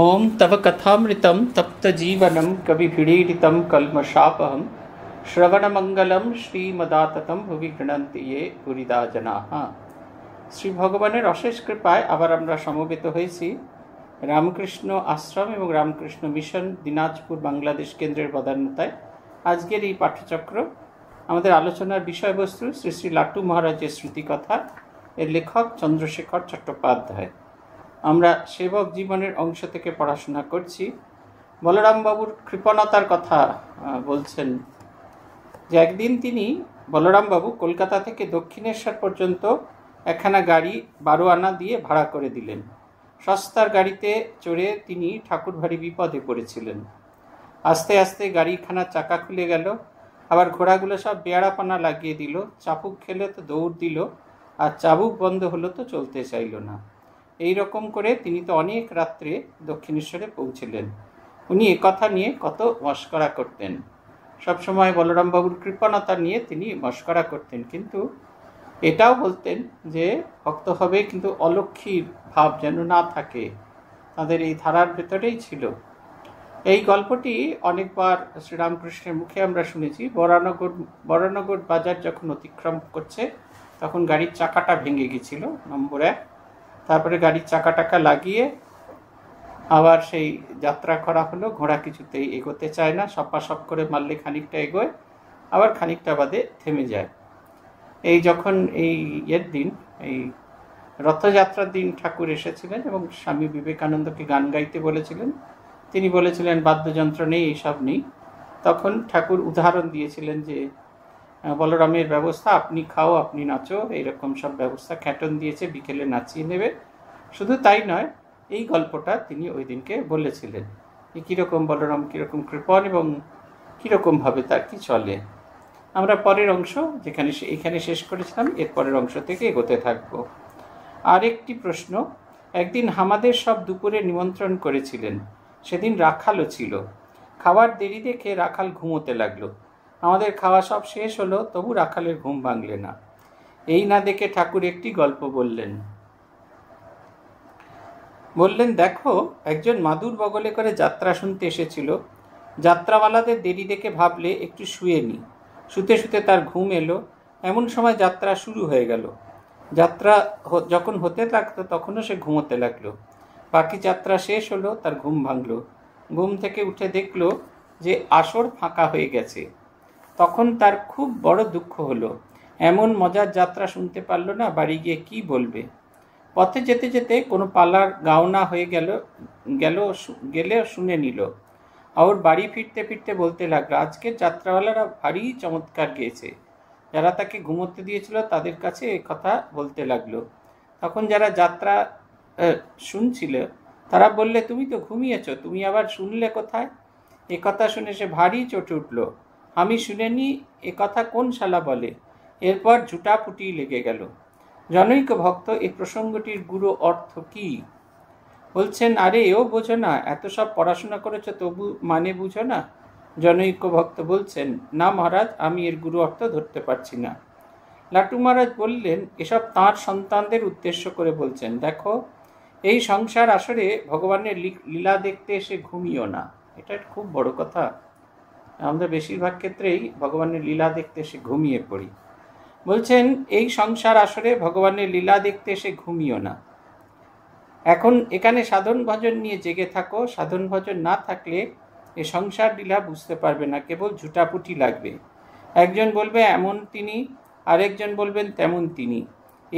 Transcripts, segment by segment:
ॐ तव कथामृतं तप्तजीवनं कविभिडीडितं कल्मषापहं শ্রবণমঙ্গলম শ্রীমদাততম ভুবি গৃণন্তি ইয়ে পুরিদা জনাহা শ্রী ভগবানের অশেষ কৃপায় আবার আমরা সমবেত হয়েছি রামকৃষ্ণ আশ্রম এবং রামকৃষ্ণ মিশন দিনাজপুর বাংলাদেশ কেন্দ্রের প্রধানতায় আজকের এই পাঠচক্র আমাদের আলোচনার বিষয়বস্তু শ্রী শ্রী লাট্টু মহারাজের স্মৃতিকথা এর লেখক চন্দ্রশেখর চট্টোপাধ্যায় আমরা সেবক জীবনের অংশ থেকে পড়াশোনা করছি বলরামবাবুর কৃপণতার কথা বলছেন যে একদিন তিনি বলরামবাবু কলকাতা থেকে দক্ষিণেশ্বর পর্যন্ত একখানা গাড়ি বারো আনা দিয়ে ভাড়া করে দিলেন সস্তার গাড়িতে চড়ে তিনি ঠাকুর ভারী বিপদে পড়েছিলেন আস্তে আস্তে গাড়িখানার চাকা খুলে গেল আবার ঘোড়াগুলো সব বেয়ারাপানা লাগিয়ে দিল চাপুক খেলে তো দৌড় দিল আর চাবুক বন্ধ হলো তো চলতে চাইল না এই রকম করে তিনি তো অনেক রাত্রে দক্ষিণেশ্বরে পৌঁছিলেন উনি কথা নিয়ে কত মস্করা করতেন সবসময় বলরামবাবুর কৃপণতা নিয়ে তিনি মস্করা করতেন কিন্তু এটাও বলতেন যে ভক্ত হবে কিন্তু অলক্ষীর ভাব যেন না থাকে তাদের এই ধারার ভেতরেই ছিল এই গল্পটি অনেকবার শ্রীরামকৃষ্ণের মুখে আমরা শুনেছি বরানগর বরানগর বাজার যখন অতিক্রম করছে তখন গাড়ির চাকাটা ভেঙে গেছিল নম্বর এক তারপরে গাড়ির চাকা টাকা লাগিয়ে আবার সেই যাত্রা করা হলো ঘোড়া কিছুতেই এগোতে চায় না সপা সপ করে মারলে খানিকটা এগোয় আবার খানিকটা বাদে থেমে যায় এই যখন এই ইয়ের দিন এই রথযাত্রার দিন ঠাকুর এসেছিলেন এবং স্বামী বিবেকানন্দকে গান গাইতে বলেছিলেন তিনি বলেছিলেন বাদ্যযন্ত্র নেই এইসব নেই তখন ঠাকুর উদাহরণ দিয়েছিলেন যে বলরামের ব্যবস্থা আপনি খাও আপনি নাচো এইরকম সব ব্যবস্থা খ্যাটন দিয়েছে বিকেলে নাচিয়ে নেবে শুধু তাই নয় এই গল্পটা তিনি ওই দিনকে বলেছিলেন যে কীরকম বলরাম কীরকম কৃপণ এবং কীরকমভাবে তার কি চলে আমরা পরের অংশ যেখানে এখানে শেষ করেছিলাম এর পরের অংশ থেকে এগোতে থাকব আরেকটি প্রশ্ন একদিন হামাদের সব দুপুরে নিমন্ত্রণ করেছিলেন সেদিন রাখালও ছিল খাবার দেরি দেখে রাখাল ঘুমোতে লাগলো আমাদের খাওয়া সব শেষ হলো তবু রাখালের ঘুম ভাঙলে না এই না দেখে ঠাকুর একটি গল্প বললেন বললেন দেখো একজন মাদুর বগলে করে যাত্রা শুনতে এসেছিল যাত্রাওয়ালাদের দেরি দেখে ভাবলে একটু শুয়ে নি শুতে শুতে তার ঘুম এলো এমন সময় যাত্রা শুরু হয়ে গেল যাত্রা যখন হতে লাগতো তখনও সে ঘুমোতে লাগলো বাকি যাত্রা শেষ হলো তার ঘুম ভাঙলো ঘুম থেকে উঠে দেখলো যে আসর ফাঁকা হয়ে গেছে তখন তার খুব বড় দুঃখ হলো এমন মজার যাত্রা শুনতে পারল না বাড়ি গিয়ে কি বলবে পথে যেতে যেতে কোনো পালার গাওনা হয়ে গেল গেল গেলে শুনে নিল আর বাড়ি ফিরতে ফিরতে বলতে লাগলো আজকে যাত্রাওয়ালারা ভারী চমৎকার গেয়েছে যারা তাকে ঘুমোতে দিয়েছিল তাদের কাছে এ কথা বলতে লাগলো তখন যারা যাত্রা শুনছিল তারা বললে তুমি তো ঘুমিয়েছ তুমি আবার শুনলে কোথায় এ কথা শুনে সে ভারী চটে উঠলো আমি শুনেনি এ কথা কোন শালা বলে এরপর ঝুটাপুটি লেগে গেল জনৈক ভক্ত এ প্রসঙ্গটির গুরু অর্থ কি বলছেন আরে এও বোঝো না এত সব পড়াশোনা করেছ তবু মানে বুঝো না জনৈক্য ভক্ত বলছেন না মহারাজ আমি এর গুরু অর্থ ধরতে পারছি না লাটু মহারাজ বললেন এসব তাঁর সন্তানদের উদ্দেশ্য করে বলছেন দেখো এই সংসার আসরে ভগবানের লীলা দেখতে এসে ঘুমিও না এটা খুব বড় কথা আমরা বেশিরভাগ ক্ষেত্রেই ভগবানের লীলা দেখতে এসে ঘুমিয়ে পড়ি বলছেন এই সংসার আসরে ভগবানের লীলা দেখতে এসে ঘুমিও না এখন এখানে সাধন ভজন নিয়ে জেগে থাকো সাধন ভজন না থাকলে এ সংসার লীলা বুঝতে পারবে না কেবল ঝুটাপুটি লাগবে একজন বলবে এমন তিনি আরেকজন বলবেন তেমন তিনি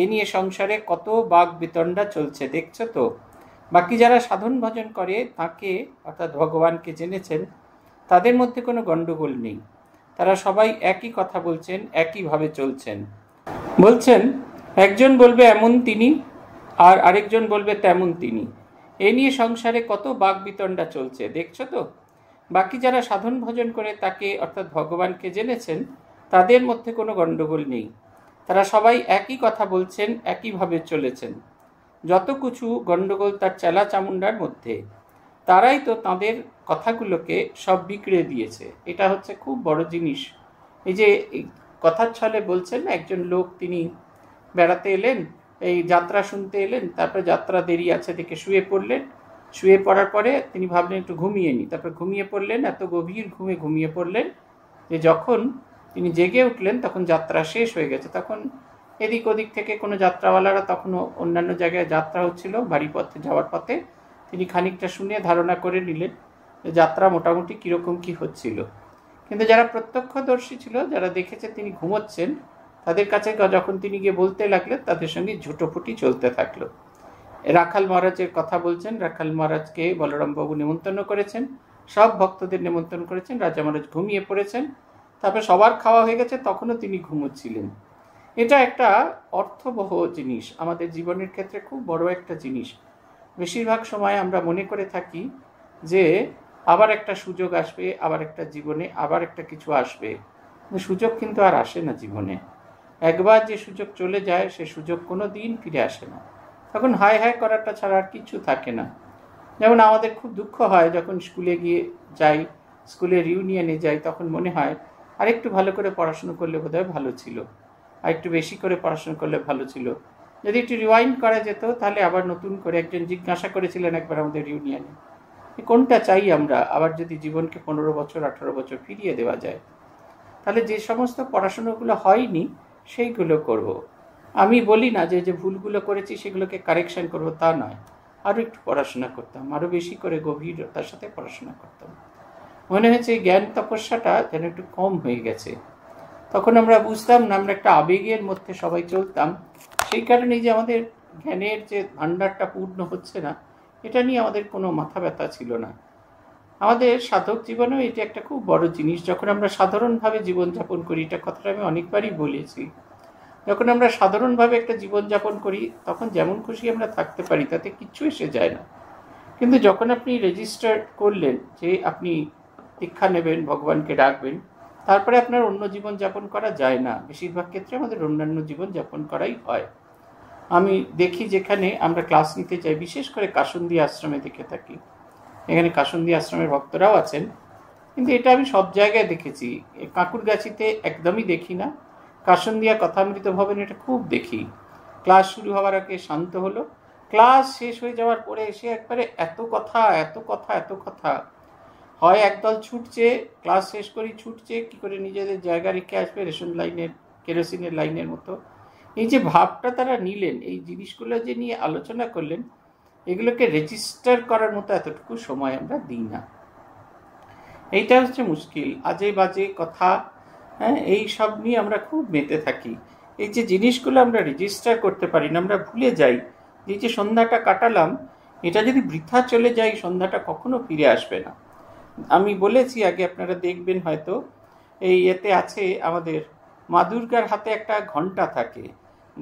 এ নিয়ে সংসারে কত বাক বিতণ্ডা চলছে দেখছো তো বাকি যারা সাধন ভজন করে তাকে অর্থাৎ ভগবানকে জেনেছেন তাদের মধ্যে কোনো গণ্ডগোল নেই তারা সবাই একই কথা বলছেন একইভাবে চলছেন বলছেন একজন বলবে এমন তিনি আর আরেকজন বলবে তেমন তিনি এ নিয়ে সংসারে কত বাক বিতণ্ডা চলছে দেখছো তো বাকি যারা সাধন ভজন করে তাকে অর্থাৎ ভগবানকে জেনেছেন তাদের মধ্যে কোনো গণ্ডগোল নেই তারা সবাই একই কথা বলছেন একইভাবে চলেছেন যত কিছু গণ্ডগোল তার চেলা চামুন্ডার মধ্যে তারাই তো তাদের কথাগুলোকে সব বিগড়ে দিয়েছে এটা হচ্ছে খুব বড় জিনিস এই যে কথার ছলে বলছেন একজন লোক তিনি বেড়াতে এলেন এই যাত্রা শুনতে এলেন তারপরে যাত্রা দেরি আছে দেখে শুয়ে পড়লেন শুয়ে পড়ার পরে তিনি ভাবলেন একটু ঘুমিয়ে নিই তারপর ঘুমিয়ে পড়লেন এত গভীর ঘুমে ঘুমিয়ে পড়লেন যে যখন তিনি জেগে উঠলেন তখন যাত্রা শেষ হয়ে গেছে তখন এদিক ওদিক থেকে কোনো যাত্রাওয়ালারা তখনও অন্যান্য জায়গায় যাত্রা হচ্ছিল বাড়ি পথে যাওয়ার পথে তিনি খানিকটা শুনে ধারণা করে নিলেন যাত্রা মোটামুটি কীরকম কি হচ্ছিল কিন্তু যারা প্রত্যক্ষদর্শী ছিল যারা দেখেছে তিনি ঘুমোচ্ছেন তাদের কাছে যখন তিনি গিয়ে বলতে লাগলেন তাদের সঙ্গে ঝুটোপুটি চলতে থাকলো রাখাল মহারাজের কথা বলছেন রাখাল মহারাজকে বলরামবাবু নেমন্তন্ন করেছেন সব ভক্তদের নেমন্তন্ন করেছেন রাজা মহারাজ ঘুমিয়ে পড়েছেন তারপর সবার খাওয়া হয়ে গেছে তখনও তিনি ঘুমোচ্ছিলেন এটা একটা অর্থবহ জিনিস আমাদের জীবনের ক্ষেত্রে খুব বড় একটা জিনিস বেশিরভাগ সময় আমরা মনে করে থাকি যে আবার একটা সুযোগ আসবে আবার একটা জীবনে আবার একটা কিছু আসবে সুযোগ কিন্তু আর আসে না জীবনে একবার যে সুযোগ চলে যায় সে সুযোগ কোনো দিন ফিরে আসে না তখন হাই হায় করাটা ছাড়া আর কিছু থাকে না যেমন আমাদের খুব দুঃখ হয় যখন স্কুলে গিয়ে যাই স্কুলের ইউনিয়নে যাই তখন মনে হয় আরেকটু ভালো করে পড়াশুনো করলে বোধহয় ভালো ছিল আর একটু বেশি করে পড়াশুনো করলে ভালো ছিল যদি একটু রিওয়াইন্ড করা যেত তাহলে আবার নতুন করে একজন জিজ্ঞাসা করেছিলেন একবার আমাদের ইউনিয়নে কোনটা চাই আমরা আবার যদি জীবনকে পনেরো বছর আঠারো বছর ফিরিয়ে দেওয়া যায় তাহলে যে সমস্ত পড়াশুনোগুলো হয়নি সেইগুলো করব। আমি বলি না যে যে ভুলগুলো করেছি সেগুলোকে কারেকশান করব তা নয় আরও একটু পড়াশোনা করতাম আরও বেশি করে গভীরতার সাথে পড়াশোনা করতাম মনে হয়েছে জ্ঞান তপস্যাটা যেন একটু কম হয়ে গেছে তখন আমরা বুঝতাম না আমরা একটা আবেগের মধ্যে সবাই চলতাম সেই কারণেই যে আমাদের জ্ঞানের যে ভাণ্ডারটা পূর্ণ হচ্ছে না এটা নিয়ে আমাদের কোনো মাথা ব্যথা ছিল না আমাদের সাধক জীবনেও এটা একটা খুব বড় জিনিস যখন আমরা সাধারণভাবে জীবনযাপন করি এটা কথাটা আমি অনেকবারই বলেছি যখন আমরা সাধারণভাবে একটা জীবনযাপন করি তখন যেমন খুশি আমরা থাকতে পারি তাতে কিচ্ছু এসে যায় না কিন্তু যখন আপনি রেজিস্টার করলেন যে আপনি দীক্ষা নেবেন ভগবানকে ডাকবেন তারপরে আপনার অন্য জীবন যাপন করা যায় না বেশিরভাগ ক্ষেত্রে আমাদের অন্যান্য জীবন যাপন করাই হয় আমি দেখি যেখানে আমরা ক্লাস নিতে চাই বিশেষ করে কাশুন্দি আশ্রমে দেখে থাকি এখানে কাশুন্দি আশ্রমের ভক্তরাও আছেন কিন্তু এটা আমি সব জায়গায় দেখেছি কাঁকুরগাছিতে একদমই দেখি না কাশুন্দিয়া কথামৃত ভবন এটা খুব দেখি ক্লাস শুরু হওয়ার আগে শান্ত হলো ক্লাস শেষ হয়ে যাওয়ার পরে এসে একবারে এত কথা এত কথা এত কথা হয় একদল ছুটছে ক্লাস শেষ করেই ছুটছে কি করে নিজেদের জায়গা রেখে আসবে রেশন লাইনের কেরোসিনের লাইনের মতো এই যে ভাবটা তারা নিলেন এই জিনিসগুলো যে নিয়ে আলোচনা করলেন এগুলোকে রেজিস্টার করার মতো এতটুকু সময় আমরা দিই না এইটা হচ্ছে মুশকিল আজে বাজে কথা হ্যাঁ এই সব নিয়ে আমরা খুব মেতে থাকি এই যে জিনিসগুলো আমরা রেজিস্টার করতে পারি না আমরা ভুলে যাই এই যে সন্ধ্যাটা কাটালাম এটা যদি বৃথা চলে যায় সন্ধ্যাটা কখনো ফিরে আসবে না আমি বলেছি আগে আপনারা দেখবেন হয়তো এই এতে আছে আমাদের মা দুর্গার হাতে একটা ঘন্টা থাকে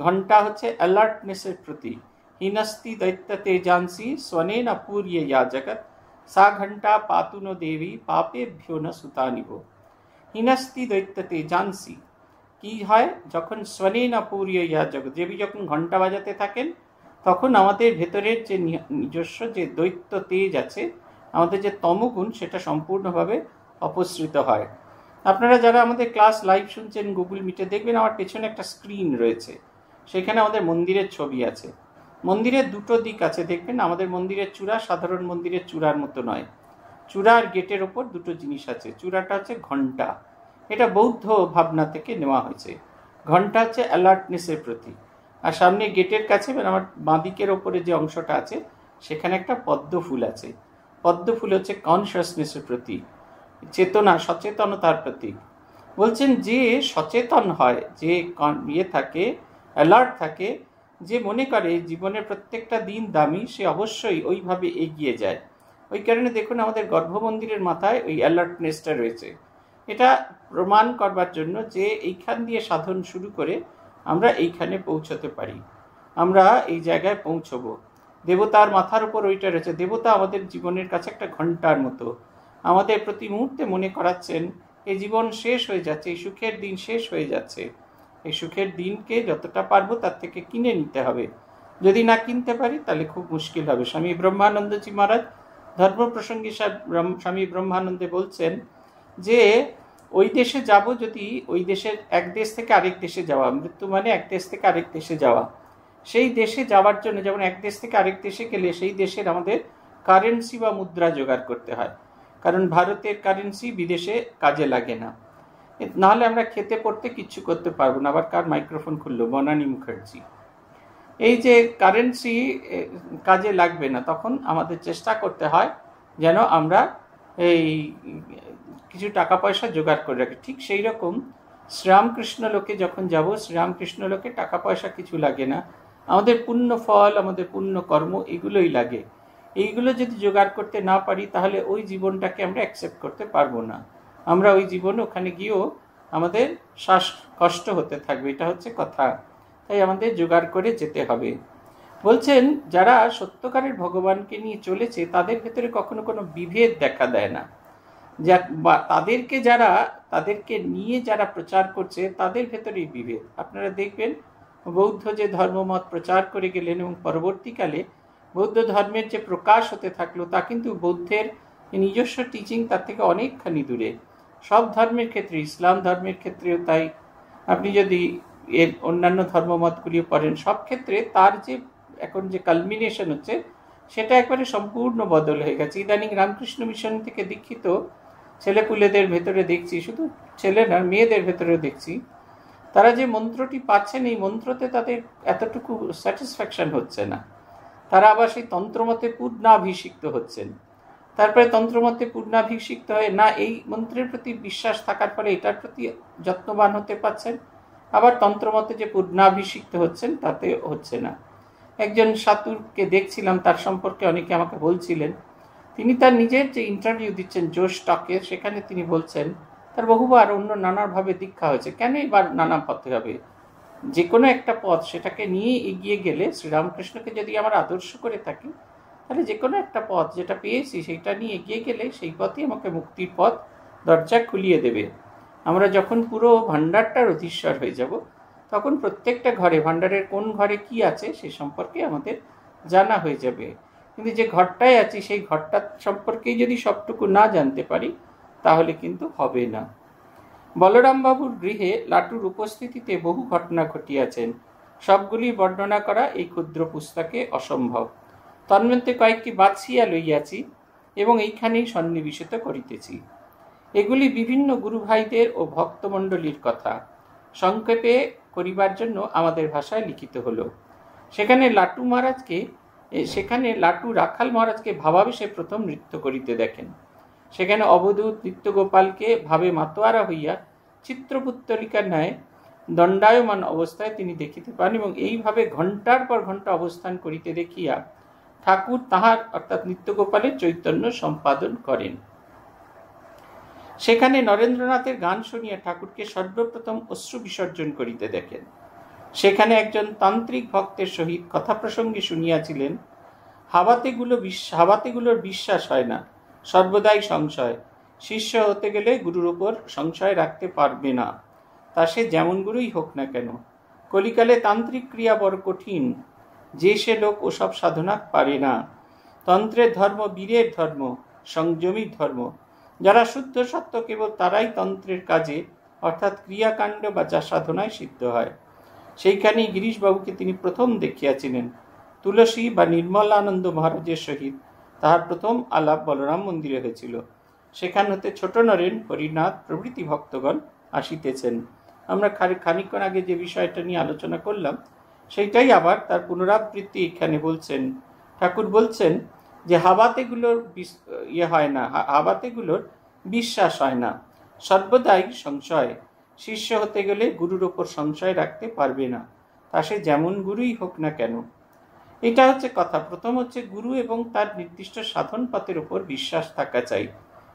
ঘণ্টা হচ্ছে অ্যালার্টনেসের প্রতীক দৈত্যতে দৈত্য স্বনে না অপূর্য ইয়া জগৎ সা ঘণ্টা পাতুন দেবী পাপেভ্যো না সুতা নিব হিনস্তি দৈত্য তেজাংসী কি হয় যখন না অপূর্য ইয়া জগৎ দেবী যখন ঘণ্টা বাজাতে থাকেন তখন আমাদের ভেতরের যে নিজস্ব যে দৈত্য তেজ আছে আমাদের যে তমগুণ সেটা সম্পূর্ণভাবে অপসৃত হয় আপনারা যারা আমাদের ক্লাস লাইভ শুনছেন গুগল মিটে দেখবেন আমার পেছনে একটা স্ক্রিন রয়েছে সেখানে আমাদের মন্দিরের ছবি আছে মন্দিরের দুটো দিক আছে দেখবেন আমাদের মন্দিরের চূড়া সাধারণ মন্দিরের চূড়ার মতো নয় চূড়ার গেটের ওপর দুটো জিনিস আছে চূড়াটা হচ্ছে ঘণ্টা এটা বৌদ্ধ ভাবনা থেকে নেওয়া হয়েছে ঘণ্টা হচ্ছে অ্যালার্টনেসের প্রতি আর সামনে গেটের কাছে মানে আমার বাঁদিকের ওপরে যে অংশটা আছে সেখানে একটা পদ্ম ফুল আছে পদ্ম ফুল হচ্ছে কনসিয়াসনেসের প্রতীক চেতনা সচেতনতার প্রতীক বলছেন যে সচেতন হয় যে ইয়ে থাকে অ্যালার্ট থাকে যে মনে করে জীবনের প্রত্যেকটা দিন দামি সে অবশ্যই ওইভাবে এগিয়ে যায় ওই কারণে দেখুন আমাদের গর্ভমন্দিরের মাথায় ওই অ্যালার্টনেসটা রয়েছে এটা প্রমাণ করবার জন্য যে এইখান দিয়ে সাধন শুরু করে আমরা এইখানে পৌঁছতে পারি আমরা এই জায়গায় পৌঁছব দেবতার মাথার উপর ওইটা রয়েছে দেবতা আমাদের জীবনের কাছে একটা ঘন্টার মতো আমাদের প্রতি মুহূর্তে মনে করাচ্ছেন এই জীবন শেষ হয়ে যাচ্ছে এই সুখের দিন শেষ হয়ে যাচ্ছে এই সুখের দিনকে যতটা পারবো তার থেকে কিনে নিতে হবে যদি না কিনতে পারি তাহলে খুব মুশকিল হবে স্বামী ব্রহ্মানন্দজি মহারাজ ধর্ম প্রসঙ্গে স্বামী ব্রহ্মানন্দে বলছেন যে ওই দেশে যাব যদি ওই দেশের এক দেশ থেকে আরেক দেশে যাওয়া মৃত্যু মানে এক দেশ থেকে আরেক দেশে যাওয়া সেই দেশে যাওয়ার জন্য যেমন এক দেশ থেকে আরেক দেশে গেলে সেই দেশের আমাদের কারেন্সি বা মুদ্রা জোগাড় করতে হয় কারণ ভারতের কারেন্সি বিদেশে কাজে লাগে না নাহলে আমরা খেতে পড়তে কিচ্ছু করতে পারবো না আবার কার মাইক্রোফোন খুললো বনানী মুখার্জি এই যে কারেন্সি কাজে লাগবে না তখন আমাদের চেষ্টা করতে হয় যেন আমরা এই কিছু টাকা পয়সা জোগাড় করে রাখি ঠিক সেই রকম শ্রীরামকৃষ্ণ লোকে যখন যাব শ্রীরামকৃষ্ণ লোকে টাকা পয়সা কিছু লাগে না আমাদের পুণ্য ফল আমাদের পুণ্য কর্ম এগুলোই লাগে এইগুলো যদি জোগাড় করতে না পারি তাহলে ওই জীবনটাকে আমরা অ্যাকসেপ্ট করতে পারবো না আমরা ওই জীবন ওখানে গিয়েও আমাদের শ্বাস কষ্ট হতে থাকবে এটা হচ্ছে কথা তাই আমাদের জোগাড় করে যেতে হবে বলছেন যারা সত্যকারের ভগবানকে নিয়ে চলেছে তাদের ভেতরে কখনো কোনো বিভেদ দেখা দেয় না যা বা তাদেরকে যারা তাদেরকে নিয়ে যারা প্রচার করছে তাদের ভেতরেই বিভেদ আপনারা দেখবেন বৌদ্ধ যে ধর্মমত প্রচার করে গেলেন এবং পরবর্তীকালে বৌদ্ধ ধর্মের যে প্রকাশ হতে থাকলো তা কিন্তু বৌদ্ধের নিজস্ব টিচিং তার থেকে অনেকখানি দূরে সব ধর্মের ক্ষেত্রে ইসলাম ধর্মের ক্ষেত্রেও তাই আপনি যদি এর অন্যান্য ধর্মমতগুলিও পড়েন সব ক্ষেত্রে তার যে এখন যে কালমিনেশন হচ্ছে সেটা একবারে সম্পূর্ণ বদল হয়ে গেছে ইদানিং রামকৃষ্ণ মিশন থেকে দীক্ষিত ছেলেপুলেদের ভেতরে দেখছি শুধু ছেলে না মেয়েদের ভেতরেও দেখছি তারা যে মন্ত্রটি পাচ্ছেন এই মন্ত্রতে তাদের এতটুকু স্যাটিসফ্যাকশন হচ্ছে না তারা আবার সেই তন্ত্রমতে পূর্ণাভিষিক্ত হচ্ছেন তারপরে তন্ত্রমতে পূর্ণাভিষিক্ত হয়ে না এই মন্ত্রের প্রতি বিশ্বাস থাকার ফলে এটার প্রতি যত্নবান হতে পারছেন আবার তন্ত্রমতে যে পূর্ণাভিষিক্ত হচ্ছেন তাতে হচ্ছে না একজন সাতুরকে দেখছিলাম তার সম্পর্কে অনেকে আমাকে বলছিলেন তিনি তার নিজের যে ইন্টারভিউ দিচ্ছেন জোশ টকে সেখানে তিনি বলছেন তার বহুবার অন্য নানাভাবে দীক্ষা হয়েছে কেন এবার নানা পথে হবে যে কোনো একটা পথ সেটাকে নিয়ে এগিয়ে গেলে শ্রীরামকৃষ্ণকে যদি আমার আদর্শ করে থাকি তাহলে যে কোনো একটা পথ যেটা পেয়েছি সেটা নিয়ে এগিয়ে গেলে সেই পথই আমাকে মুক্তির পথ দরজা খুলিয়ে দেবে আমরা যখন পুরো ভাণ্ডারটার অধীশ্বর হয়ে যাব তখন প্রত্যেকটা ঘরে ভাণ্ডারের কোন ঘরে কি আছে সে সম্পর্কে আমাদের জানা হয়ে যাবে কিন্তু যে ঘরটায় আছি সেই ঘরটা সম্পর্কেই যদি সবটুকু না জানতে পারি তাহলে কিন্তু হবে না বলরামবাবুর গৃহে লাটুর উপস্থিতিতে বহু ঘটনা ঘটিয়াছেন সবগুলি বর্ণনা করা এই ক্ষুদ্র পুস্তকে অসম্ভব তন্মধ্যে কয়েকটি বাছিয়া লইয়াছি এবং এইখানেই সন্নিবেশিত করিতেছি এগুলি বিভিন্ন গুরুভাইদের ও ভক্তমণ্ডলীর কথা সংক্ষেপে করিবার জন্য আমাদের ভাষায় লিখিত হলো সেখানে লাটু মহারাজকে সেখানে লাটু রাখাল মহারাজকে ভাবাবেশে প্রথম নৃত্য করিতে দেখেন সেখানে অবধূত নিত্যগোপালকে ভাবে মাতোয়ারা হইয়া চিত্রপুত্তরিকার ন্যায় দণ্ডায়মান অবস্থায় তিনি দেখিতে পান এবং এইভাবে ঘন্টার পর ঘন্টা অবস্থান করিতে দেখিয়া ঠাকুর তাহার অর্থাৎ নিত্যগোপালের চৈতন্য সম্পাদন করেন সেখানে নরেন্দ্রনাথের গান শুনিয়া ঠাকুরকে সর্বপ্রথম অশ্রু বিসর্জন করিতে দেখেন সেখানে একজন তান্ত্রিক ভক্তের সহিত কথা প্রসঙ্গে শুনিয়াছিলেন হাবাতেগুলো হাবাতেগুলোর বিশ্বাস হয় না সর্বদাই সংশয় শিষ্য হতে গেলে গুরুর ওপর সংশয় রাখতে পারবে না তা সে যেমন গুরুই হোক না কেন কলিকালে তান্ত্রিক ক্রিয়া বড় কঠিন যে সে লোক ওসব সাধনা পারে না তন্ত্রের ধর্ম বীরের ধর্ম সংযমী ধর্ম যারা শুদ্ধ সত্য কেবল তারাই তন্ত্রের কাজে অর্থাৎ ক্রিয়াকাণ্ড বা যা সাধনায় সিদ্ধ হয় সেইখানেই গিরিশবাবুকে তিনি প্রথম দেখিয়াছিলেন তুলসী বা নির্মলানন্দ মহারাজের সহিত তাহার প্রথম আলাপ বলরাম মন্দিরে হয়েছিল সেখান হতে ছোট নরেন হরিনাথ প্রভৃতি ভক্তগণ আসিতেছেন আমরা খানিক্ষণ আগে যে বিষয়টা নিয়ে আলোচনা করলাম সেইটাই আবার তার পুনরাবৃত্তি এখানে বলছেন ঠাকুর বলছেন যে হাবাতেগুলোর ইয়ে হয় না হাবাতেগুলোর বিশ্বাস হয় না সর্বদাই সংশয় শিষ্য হতে গেলে গুরুর ওপর সংশয় রাখতে পারবে না তা সে যেমন গুরুই হোক না কেন এটা হচ্ছে কথা প্রথম হচ্ছে গুরু এবং তার নির্দিষ্ট সাধন পথের উপর বিশ্বাস থাকা চাই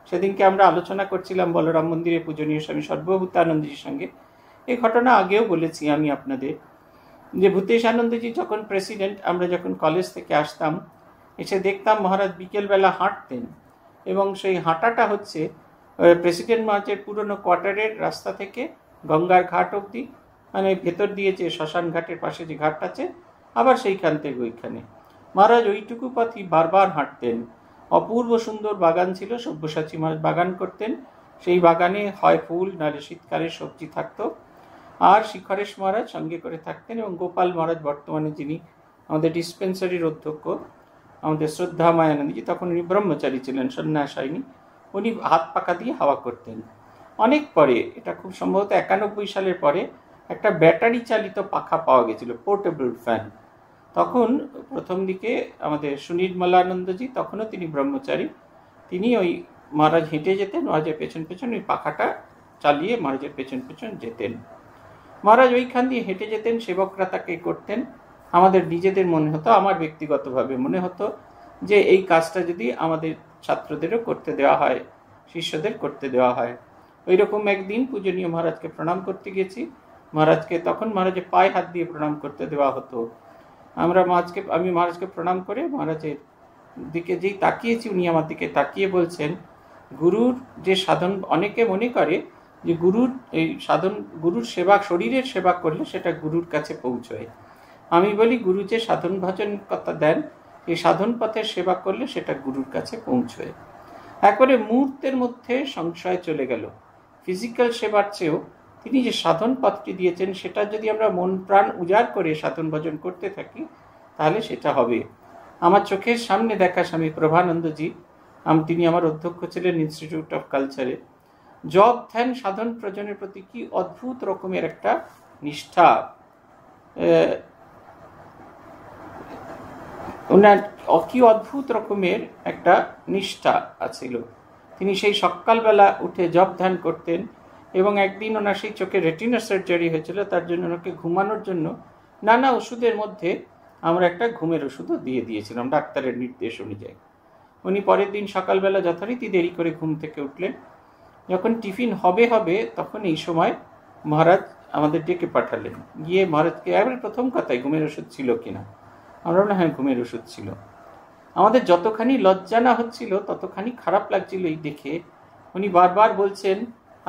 সেদিনকে আমরা আলোচনা করছিলাম বলরাম মন্দিরে পূজনীয় স্বামী সর্বভূতানন্দজির সঙ্গে এই ঘটনা আগেও বলেছি আমি আপনাদের যে ভূতেশ আনন্দজি যখন প্রেসিডেন্ট আমরা যখন কলেজ থেকে আসতাম এসে দেখতাম মহারাজ বিকেলবেলা হাঁটতেন এবং সেই হাঁটাটা হচ্ছে প্রেসিডেন্ট মহারাজের পুরনো কোয়ার্টারের রাস্তা থেকে গঙ্গার ঘাট অবধি মানে ভেতর দিয়ে যে শ্মশান ঘাটের পাশে যে ঘাট আছে আবার সেইখান থেকে ওইখানে মহারাজ ওইটুকু পথই বারবার হাঁটতেন অপূর্ব সুন্দর বাগান ছিল সব্যসাচী মহারাজ বাগান করতেন সেই বাগানে হয় ফুল নাহলে শীতকালে সবজি থাকতো আর শিখরেশ মহারাজ সঙ্গে করে থাকতেন এবং গোপাল মহারাজ বর্তমানে যিনি আমাদের ডিসপেন্সারির অধ্যক্ষ আমাদের শ্রদ্ধা মায়ানন্দী তখন উনি ব্রহ্মচারী ছিলেন সন্ন্যাস হয়নি উনি হাত পাকা দিয়ে হাওয়া করতেন অনেক পরে এটা খুব সম্ভবত একানব্বই সালের পরে একটা ব্যাটারি চালিত পাখা পাওয়া গেছিল পোর্টেবল ফ্যান তখন প্রথম দিকে আমাদের সুনির্মলানন্দজি তখনও তিনি ব্রহ্মচারী তিনি ওই মহারাজ হেঁটে যেতেন মহারাজের পেছন পেছন ওই পাখাটা চালিয়ে মহারাজের পেছন পেছন যেতেন মহারাজ ওইখান দিয়ে হেঁটে যেতেন সেবকরা তাকে করতেন আমাদের নিজেদের মনে হতো আমার ব্যক্তিগতভাবে মনে হতো যে এই কাজটা যদি আমাদের ছাত্রদেরও করতে দেওয়া হয় শিষ্যদের করতে দেওয়া হয় ওই রকম একদিন পূজনীয় মহারাজকে প্রণাম করতে গেছি মহারাজকে তখন মহারাজের পায়ে হাত দিয়ে প্রণাম করতে দেওয়া হতো আমরা মহারাজকে আমি মহারাজকে প্রণাম করে মহারাজের দিকে যেই তাকিয়েছি উনি আমার দিকে তাকিয়ে বলছেন গুরুর যে সাধন অনেকে মনে করে যে গুরুর এই সাধন গুরুর সেবা শরীরের সেবা করলে সেটা গুরুর কাছে পৌঁছয় আমি বলি গুরু যে সাধন ভজন কথা দেন এই সাধন পথের সেবা করলে সেটা গুরুর কাছে পৌঁছয় একবারে মুহূর্তের মধ্যে সংশয় চলে গেল ফিজিক্যাল সেবার চেয়েও তিনি যে সাধন পথটি দিয়েছেন সেটা যদি আমরা মন প্রাণ উজাড় করে সাধন ভজন করতে থাকি তাহলে সেটা হবে আমার চোখের সামনে দেখা স্বামী প্রভানন্দজি তিনি আমার অধ্যক্ষ ছিলেন ইনস্টিটিউট অফ কালচারে জব ধ্যান সাধন প্রয়োজনের প্রতি কি অদ্ভুত রকমের একটা নিষ্ঠা ওনার কি অদ্ভুত রকমের একটা নিষ্ঠা আছিল তিনি সেই সকালবেলা উঠে জব ধ্যান করতেন এবং একদিন ওনার সেই চোখে রেটিনা সার্জারি হয়েছিল তার জন্য ওনাকে ঘুমানোর জন্য নানা ওষুধের মধ্যে আমরা একটা ঘুমের ওষুধও দিয়ে দিয়েছিলাম ডাক্তারের নির্দেশ অনুযায়ী উনি পরের দিন সকালবেলা যথারীতি দেরি করে ঘুম থেকে উঠলেন যখন টিফিন হবে হবে তখন এই সময় মহারাজ আমাদের ডেকে পাঠালেন গিয়ে মহারাজকে একবারে প্রথম কথায় ঘুমের ওষুধ ছিল কিনা আমরা না হ্যাঁ ঘুমের ওষুধ ছিল আমাদের যতখানি লজ্জা না হচ্ছিল ততখানি খারাপ লাগছিল এই দেখে উনি বারবার বলছেন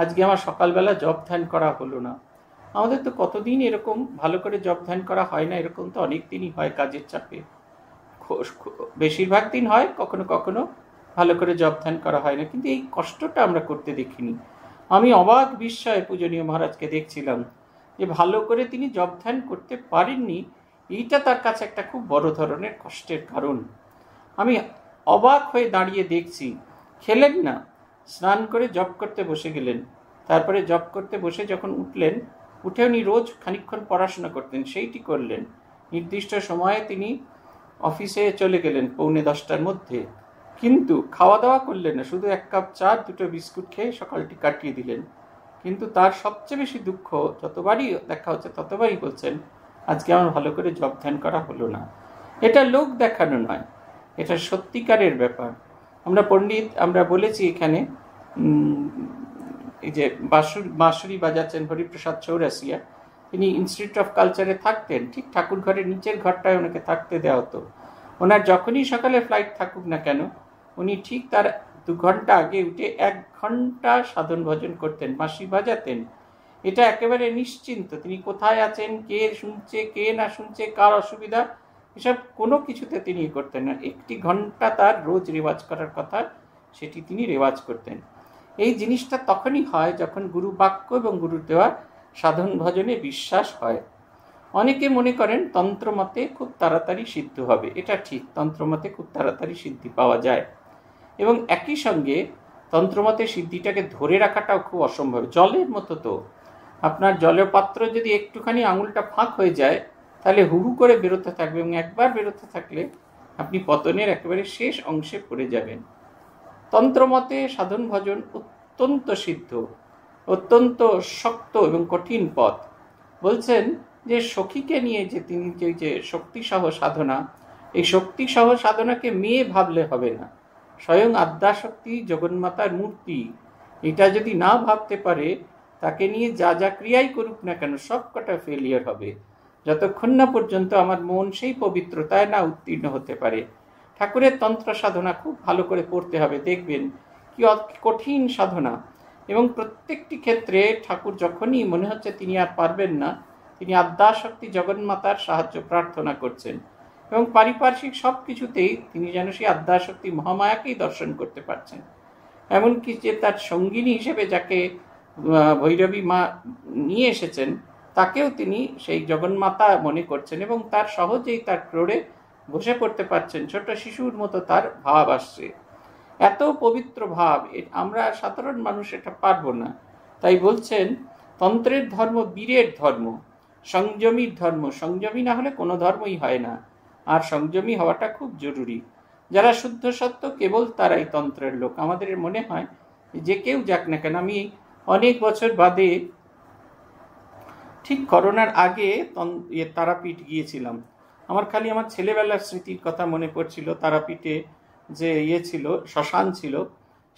আজকে আমার সকালবেলা জব ধ্যান করা হলো না আমাদের তো কতদিন এরকম ভালো করে জব ধ্যান করা হয় না এরকম তো অনেক দিনই হয় কাজের চাপে বেশিরভাগ দিন হয় কখনো কখনো ভালো করে জপ ধ্যান করা হয় না কিন্তু এই কষ্টটা আমরা করতে দেখিনি আমি অবাক বিস্ময়ে পূজনীয় মহারাজকে দেখছিলাম যে ভালো করে তিনি জপ ধ্যান করতে পারেননি এইটা তার কাছে একটা খুব বড় ধরনের কষ্টের কারণ আমি অবাক হয়ে দাঁড়িয়ে দেখছি খেলেন না স্নান করে জপ করতে বসে গেলেন তারপরে জব করতে বসে যখন উঠলেন উঠে উনি রোজ খানিক্ষণ পড়াশোনা করতেন সেইটি করলেন নির্দিষ্ট সময়ে তিনি অফিসে চলে গেলেন পৌনে দশটার মধ্যে কিন্তু খাওয়া দাওয়া করলেন না শুধু এক কাপ চা দুটো বিস্কুট খেয়ে সকালটি কাটিয়ে দিলেন কিন্তু তার সবচেয়ে বেশি দুঃখ যতবারই দেখা হচ্ছে ততবারই বলছেন আজকে আমার ভালো করে জব ধ্যান করা হলো না এটা লোক দেখানো নয় এটা সত্যিকারের ব্যাপার আমরা পণ্ডিত আমরা বলেছি এখানে এই যে বাঁশুর বাঁশুরি বাজাচ্ছেন হরিপ্রসাদ চৌরাসিয়া তিনি ইনস্টিটিউট অফ কালচারে থাকতেন ঠিক ঠাকুর ঘরের নিচের ঘরটায় ওনাকে থাকতে দেওয়া হতো ওনার যখনই সকালে ফ্লাইট থাকুক না কেন উনি ঠিক তার দু ঘন্টা আগে উঠে এক ঘন্টা সাধন ভজন করতেন বাঁশি বাজাতেন এটা একেবারে নিশ্চিন্ত তিনি কোথায় আছেন কে শুনছে কে না শুনছে কার অসুবিধা এসব কোনো কিছুতে তিনি করতেন না একটি ঘন্টা তার রোজ রেওয়াজ করার কথা সেটি তিনি রেওয়াজ করতেন এই জিনিসটা তখনই হয় যখন গুরু বাক্য এবং গুরু দেওয়া সাধন ভজনে বিশ্বাস হয় অনেকে মনে করেন তন্ত্রমতে খুব তাড়াতাড়ি সিদ্ধ হবে এটা ঠিক তন্ত্রমতে খুব তাড়াতাড়ি সিদ্ধি পাওয়া যায় এবং একই সঙ্গে তন্ত্রমতে সিদ্ধিটাকে ধরে রাখাটাও খুব অসম্ভব জলের মতো তো আপনার জলের পাত্র যদি একটুখানি আঙুলটা ফাঁক হয়ে যায় তাহলে হুহু করে বেরোতে থাকবে এবং একবার বেরোতে থাকলে আপনি পতনের একেবারে শেষ অংশে পড়ে যাবেন তন্ত্রমতে সাধন ভজন অত্যন্ত সিদ্ধ অত্যন্ত শক্ত এবং কঠিন পথ বলছেন যে সখীকে নিয়ে যে তিনি যে শক্তিসহ সাধনা এই শক্তিসহ সাধনাকে মেয়ে ভাবলে হবে না স্বয়ং আদ্যাশক্তি জগন্মাতার মূর্তি এটা যদি না ভাবতে পারে তাকে নিয়ে যা যা ক্রিয়াই করুক না কেন সব কটা ফেলিয়ার হবে যতক্ষণ না পর্যন্ত আমার মন সেই পবিত্রতায় না উত্তীর্ণ হতে পারে ঠাকুরের তন্ত্র সাধনা খুব ভালো করে পড়তে হবে দেখবেন কি কঠিন সাধনা এবং প্রত্যেকটি ক্ষেত্রে ঠাকুর যখনই মনে হচ্ছে তিনি আর পারবেন না তিনি আদ্যাশক্তি জগন্মাতার সাহায্য প্রার্থনা করছেন এবং পারিপার্শ্বিক সব কিছুতেই তিনি যেন সেই আধ্যাশক্তি মহামায়াকেই দর্শন করতে পারছেন এমনকি যে তার সঙ্গিনী হিসেবে যাকে ভৈরবী মা নিয়ে এসেছেন তাকেও তিনি সেই জগন্মাতা মনে করছেন এবং তার সহজেই তার ক্রোড়ে বসে পড়তে পারছেন ছোট শিশুর মতো তার ভাব আসছে এত পবিত্র ভাব আমরা সাধারণ মানুষ এটা পারব না তাই বলছেন তন্ত্রের ধর্ম বীরের ধর্ম সংযমীর ধর্ম সংযমী না হলে কোনো ধর্মই হয় না আর সংযমী হওয়াটা খুব জরুরি যারা শুদ্ধ সত্য কেবল তারাই তন্ত্রের লোক আমাদের মনে হয় যে কেউ যাক না কেন আমি অনেক বছর বাদে ঠিক করোনার আগে তারাপীঠ গিয়েছিলাম আমার খালি আমার ছেলেবেলার স্মৃতির কথা মনে পড়ছিল তারাপীঠে যে ইয়ে ছিল শ্মশান ছিল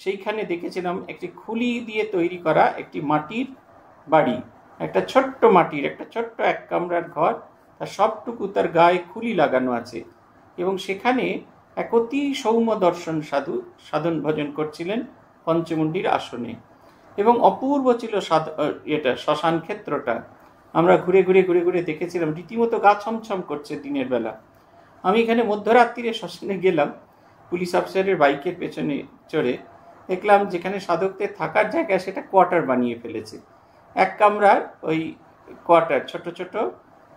সেইখানে দেখেছিলাম একটি খুলি দিয়ে তৈরি করা একটি মাটির বাড়ি একটা ছোট্ট মাটির একটা ছোট্ট এক কামরার ঘর তার সবটুকু তার গায়ে খুলি লাগানো আছে এবং সেখানে এক অতি সৌম্য দর্শন সাধু সাধন ভজন করছিলেন পঞ্চমুণ্ডির আসনে এবং অপূর্ব ছিল এটা শ্মশান ক্ষেত্রটা আমরা ঘুরে ঘুরে ঘুরে ঘুরে দেখেছিলাম রীতিমতো গা ছমছম করছে দিনের বেলা আমি এখানে মধ্যরাত্রিরে শ্মশানে গেলাম পুলিশ অফিসারের বাইকের পেছনে চড়ে দেখলাম যেখানে সাধকদের থাকার জায়গা সেটা কোয়ার্টার বানিয়ে ফেলেছে এক কামরার ওই কোয়ার্টার ছোট ছোট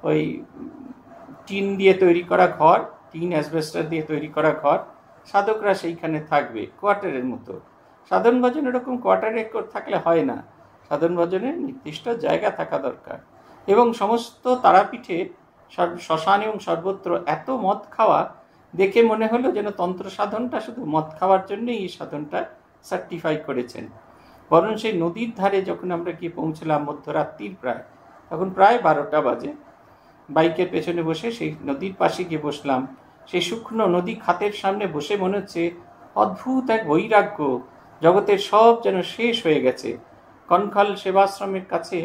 ওই টিন দিয়ে তৈরি করা ঘর টিন অ্যাসবেস্টার দিয়ে তৈরি করা ঘর সাধকরা সেইখানে থাকবে কোয়ার্টারের মতো সাধারণ ভজন এরকম কোয়ার্টার এক থাকলে হয় না সাধারণ ভজনের নির্দিষ্ট জায়গা থাকা দরকার এবং সমস্ত তারাপীঠে শ্মশান এবং সর্বত্র এত মদ খাওয়া দেখে মনে হলো যেন তন্ত্র সাধনটা শুধু মদ খাওয়ার জন্যই এই সাধনটা সার্টিফাই করেছেন বরং সেই নদীর ধারে যখন আমরা গিয়ে পৌঁছলাম মধ্যরাত্রির প্রায় তখন প্রায় বারোটা বাজে বাইকের পেছনে বসে সেই নদীর পাশে গিয়ে বসলাম সেই শুকনো নদী খাতের সামনে বসে মনে হচ্ছে অদ্ভুত এক বৈরাগ্য জগতের সব যেন শেষ হয়ে গেছে কনখল সেবাশ্রমের কাছে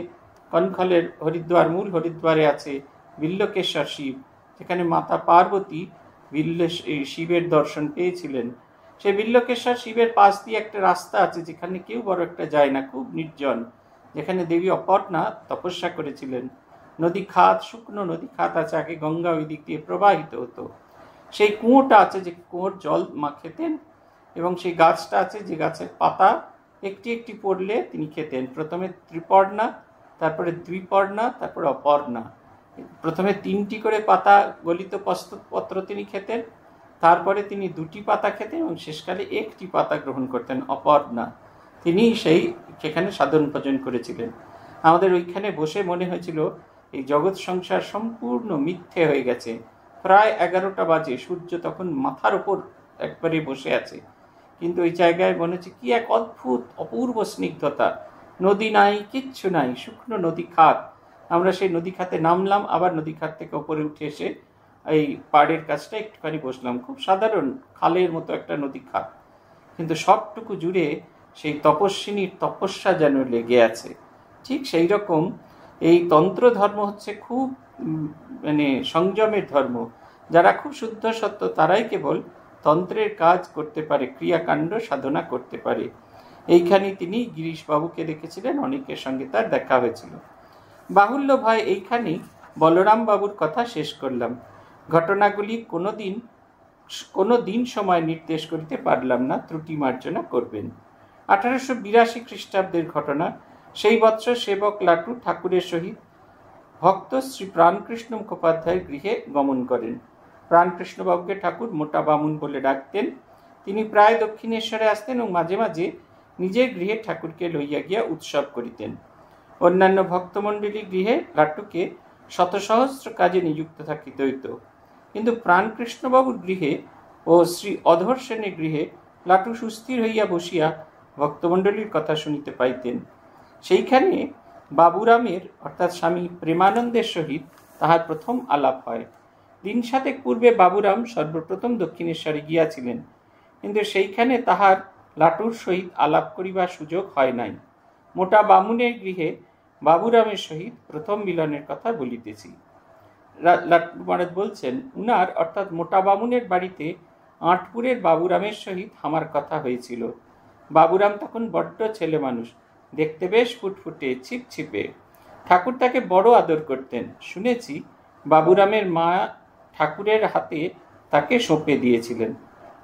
কনখলের হরিদ্বার মূল হরিদ্বারে আছে বিল্লকেশ্বর শিব সেখানে মাতা পার্বতী বিল্ল শিবের দর্শন পেয়েছিলেন সেই বিল্লকেশ্বর শিবের পাশ দিয়ে একটা রাস্তা আছে যেখানে কেউ বড় একটা যায় না খুব নির্জন যেখানে দেবী অপর্ণা তপস্যা করেছিলেন নদী খাত শুকনো নদী খাত আছে আগে গঙ্গা ওই দিক দিয়ে প্রবাহিত হতো সেই কুঁয়োটা আছে যে কুঁয়োর জল মা খেতেন এবং সেই গাছটা আছে যে গাছের পাতা একটি একটি পড়লে তিনি খেতেন প্রথমে ত্রিপর্ণা তারপরে দ্বিপর্ণা তারপরে অপর্ণা প্রথমে তিনটি করে পাতা গলিত পত্র তিনি খেতেন তারপরে তিনি দুটি পাতা খেতেন এবং শেষকালে একটি পাতা গ্রহণ করতেন অপর্ণা তিনি সেই সেখানে সাধন উপার্জন করেছিলেন আমাদের ওইখানে বসে মনে হয়েছিল এই জগৎ সংসার সম্পূর্ণ মিথ্যে হয়ে গেছে প্রায় এগারোটা বাজে সূর্য তখন মাথার ওপর একবারে বসে আছে কিন্তু ওই জায়গায় মনে হচ্ছে কি এক অদ্ভুত অপূর্ব স্নিগ্ধতা নদী নাই কিচ্ছু নাই শুকনো নদী খাত আমরা সেই নদী খাতে নামলাম আবার নদী খাত থেকে ওপরে উঠে এসে এই পাড়ের কাছটা একটুখানি বসলাম খুব সাধারণ খালের মতো একটা নদী খাত কিন্তু সবটুকু জুড়ে সেই তপস্বিনীর তপস্যা যেন লেগে আছে ঠিক সেই রকম এই তন্ত্র ধর্ম হচ্ছে খুব মানে সংযমের ধর্ম যারা খুব শুদ্ধ সত্য তারাই কেবল তন্ত্রের কাজ করতে পারে ক্রিয়াকাণ্ড সাধনা করতে পারে এইখানে তিনি গিরিশবাবুকে দেখেছিলেন অনেকের সঙ্গে তার দেখা হয়েছিল বাহুল্য ভয় এইখানেই বলরাম বাবুর কথা শেষ করলাম ঘটনাগুলি কোনো দিন কোনো দিন সময় নির্দেশ করিতে পারলাম না ত্রুটি মার্জনা করবেন আঠারোশো বিরাশি খ্রিস্টাব্দের ঘটনা সেই বৎসর সেবক লাটু ঠাকুরের সহিত ভক্ত শ্রী প্রাণকৃষ্ণ মুখোপাধ্যায়ের গৃহে গমন করেন প্রাণকৃষ্ণবাবুকে ঠাকুর মোটা বামুন বলে ডাকতেন তিনি প্রায় দক্ষিণেশ্বরে আসতেন এবং মাঝে মাঝে নিজের গৃহে ঠাকুরকে লইয়া গিয়া উৎসব করিতেন অন্যান্য ভক্তমণ্ডলী গৃহে লাটুকে শত সহস্র কাজে নিযুক্ত থাকিতে হইত কিন্তু প্রাণকৃষ্ণবাবুর গৃহে ও শ্রী অধর সেনের গৃহে লাটু সুস্থির হইয়া বসিয়া ভক্তমণ্ডলীর কথা শুনিতে পাইতেন সেইখানে বাবুরামের অর্থাৎ স্বামী প্রেমানন্দের সহিত তাহার প্রথম আলাপ হয় দিন সাতেক পূর্বে বাবুরাম সর্বপ্রথম দক্ষিণেশ্বরে গিয়াছিলেন কিন্তু সেইখানে তাহার লাটুর সহিত আলাপ করিবার সুযোগ হয় নাই মোটা বামুনের গৃহে বাবুরামের সহিত প্রথম মিলনের কথা বলিতেছি লাটুর বলছেন উনার অর্থাৎ মোটা বামুনের বাড়িতে আটপুরের বাবুরামের সহিত আমার কথা হয়েছিল বাবুরাম তখন বড্ড ছেলে মানুষ দেখতে বেশ ফুটফুটে ছিপছিপে ঠাকুর তাকে বড় আদর করতেন শুনেছি বাবুরামের মা ঠাকুরের হাতে তাকে সঁপে দিয়েছিলেন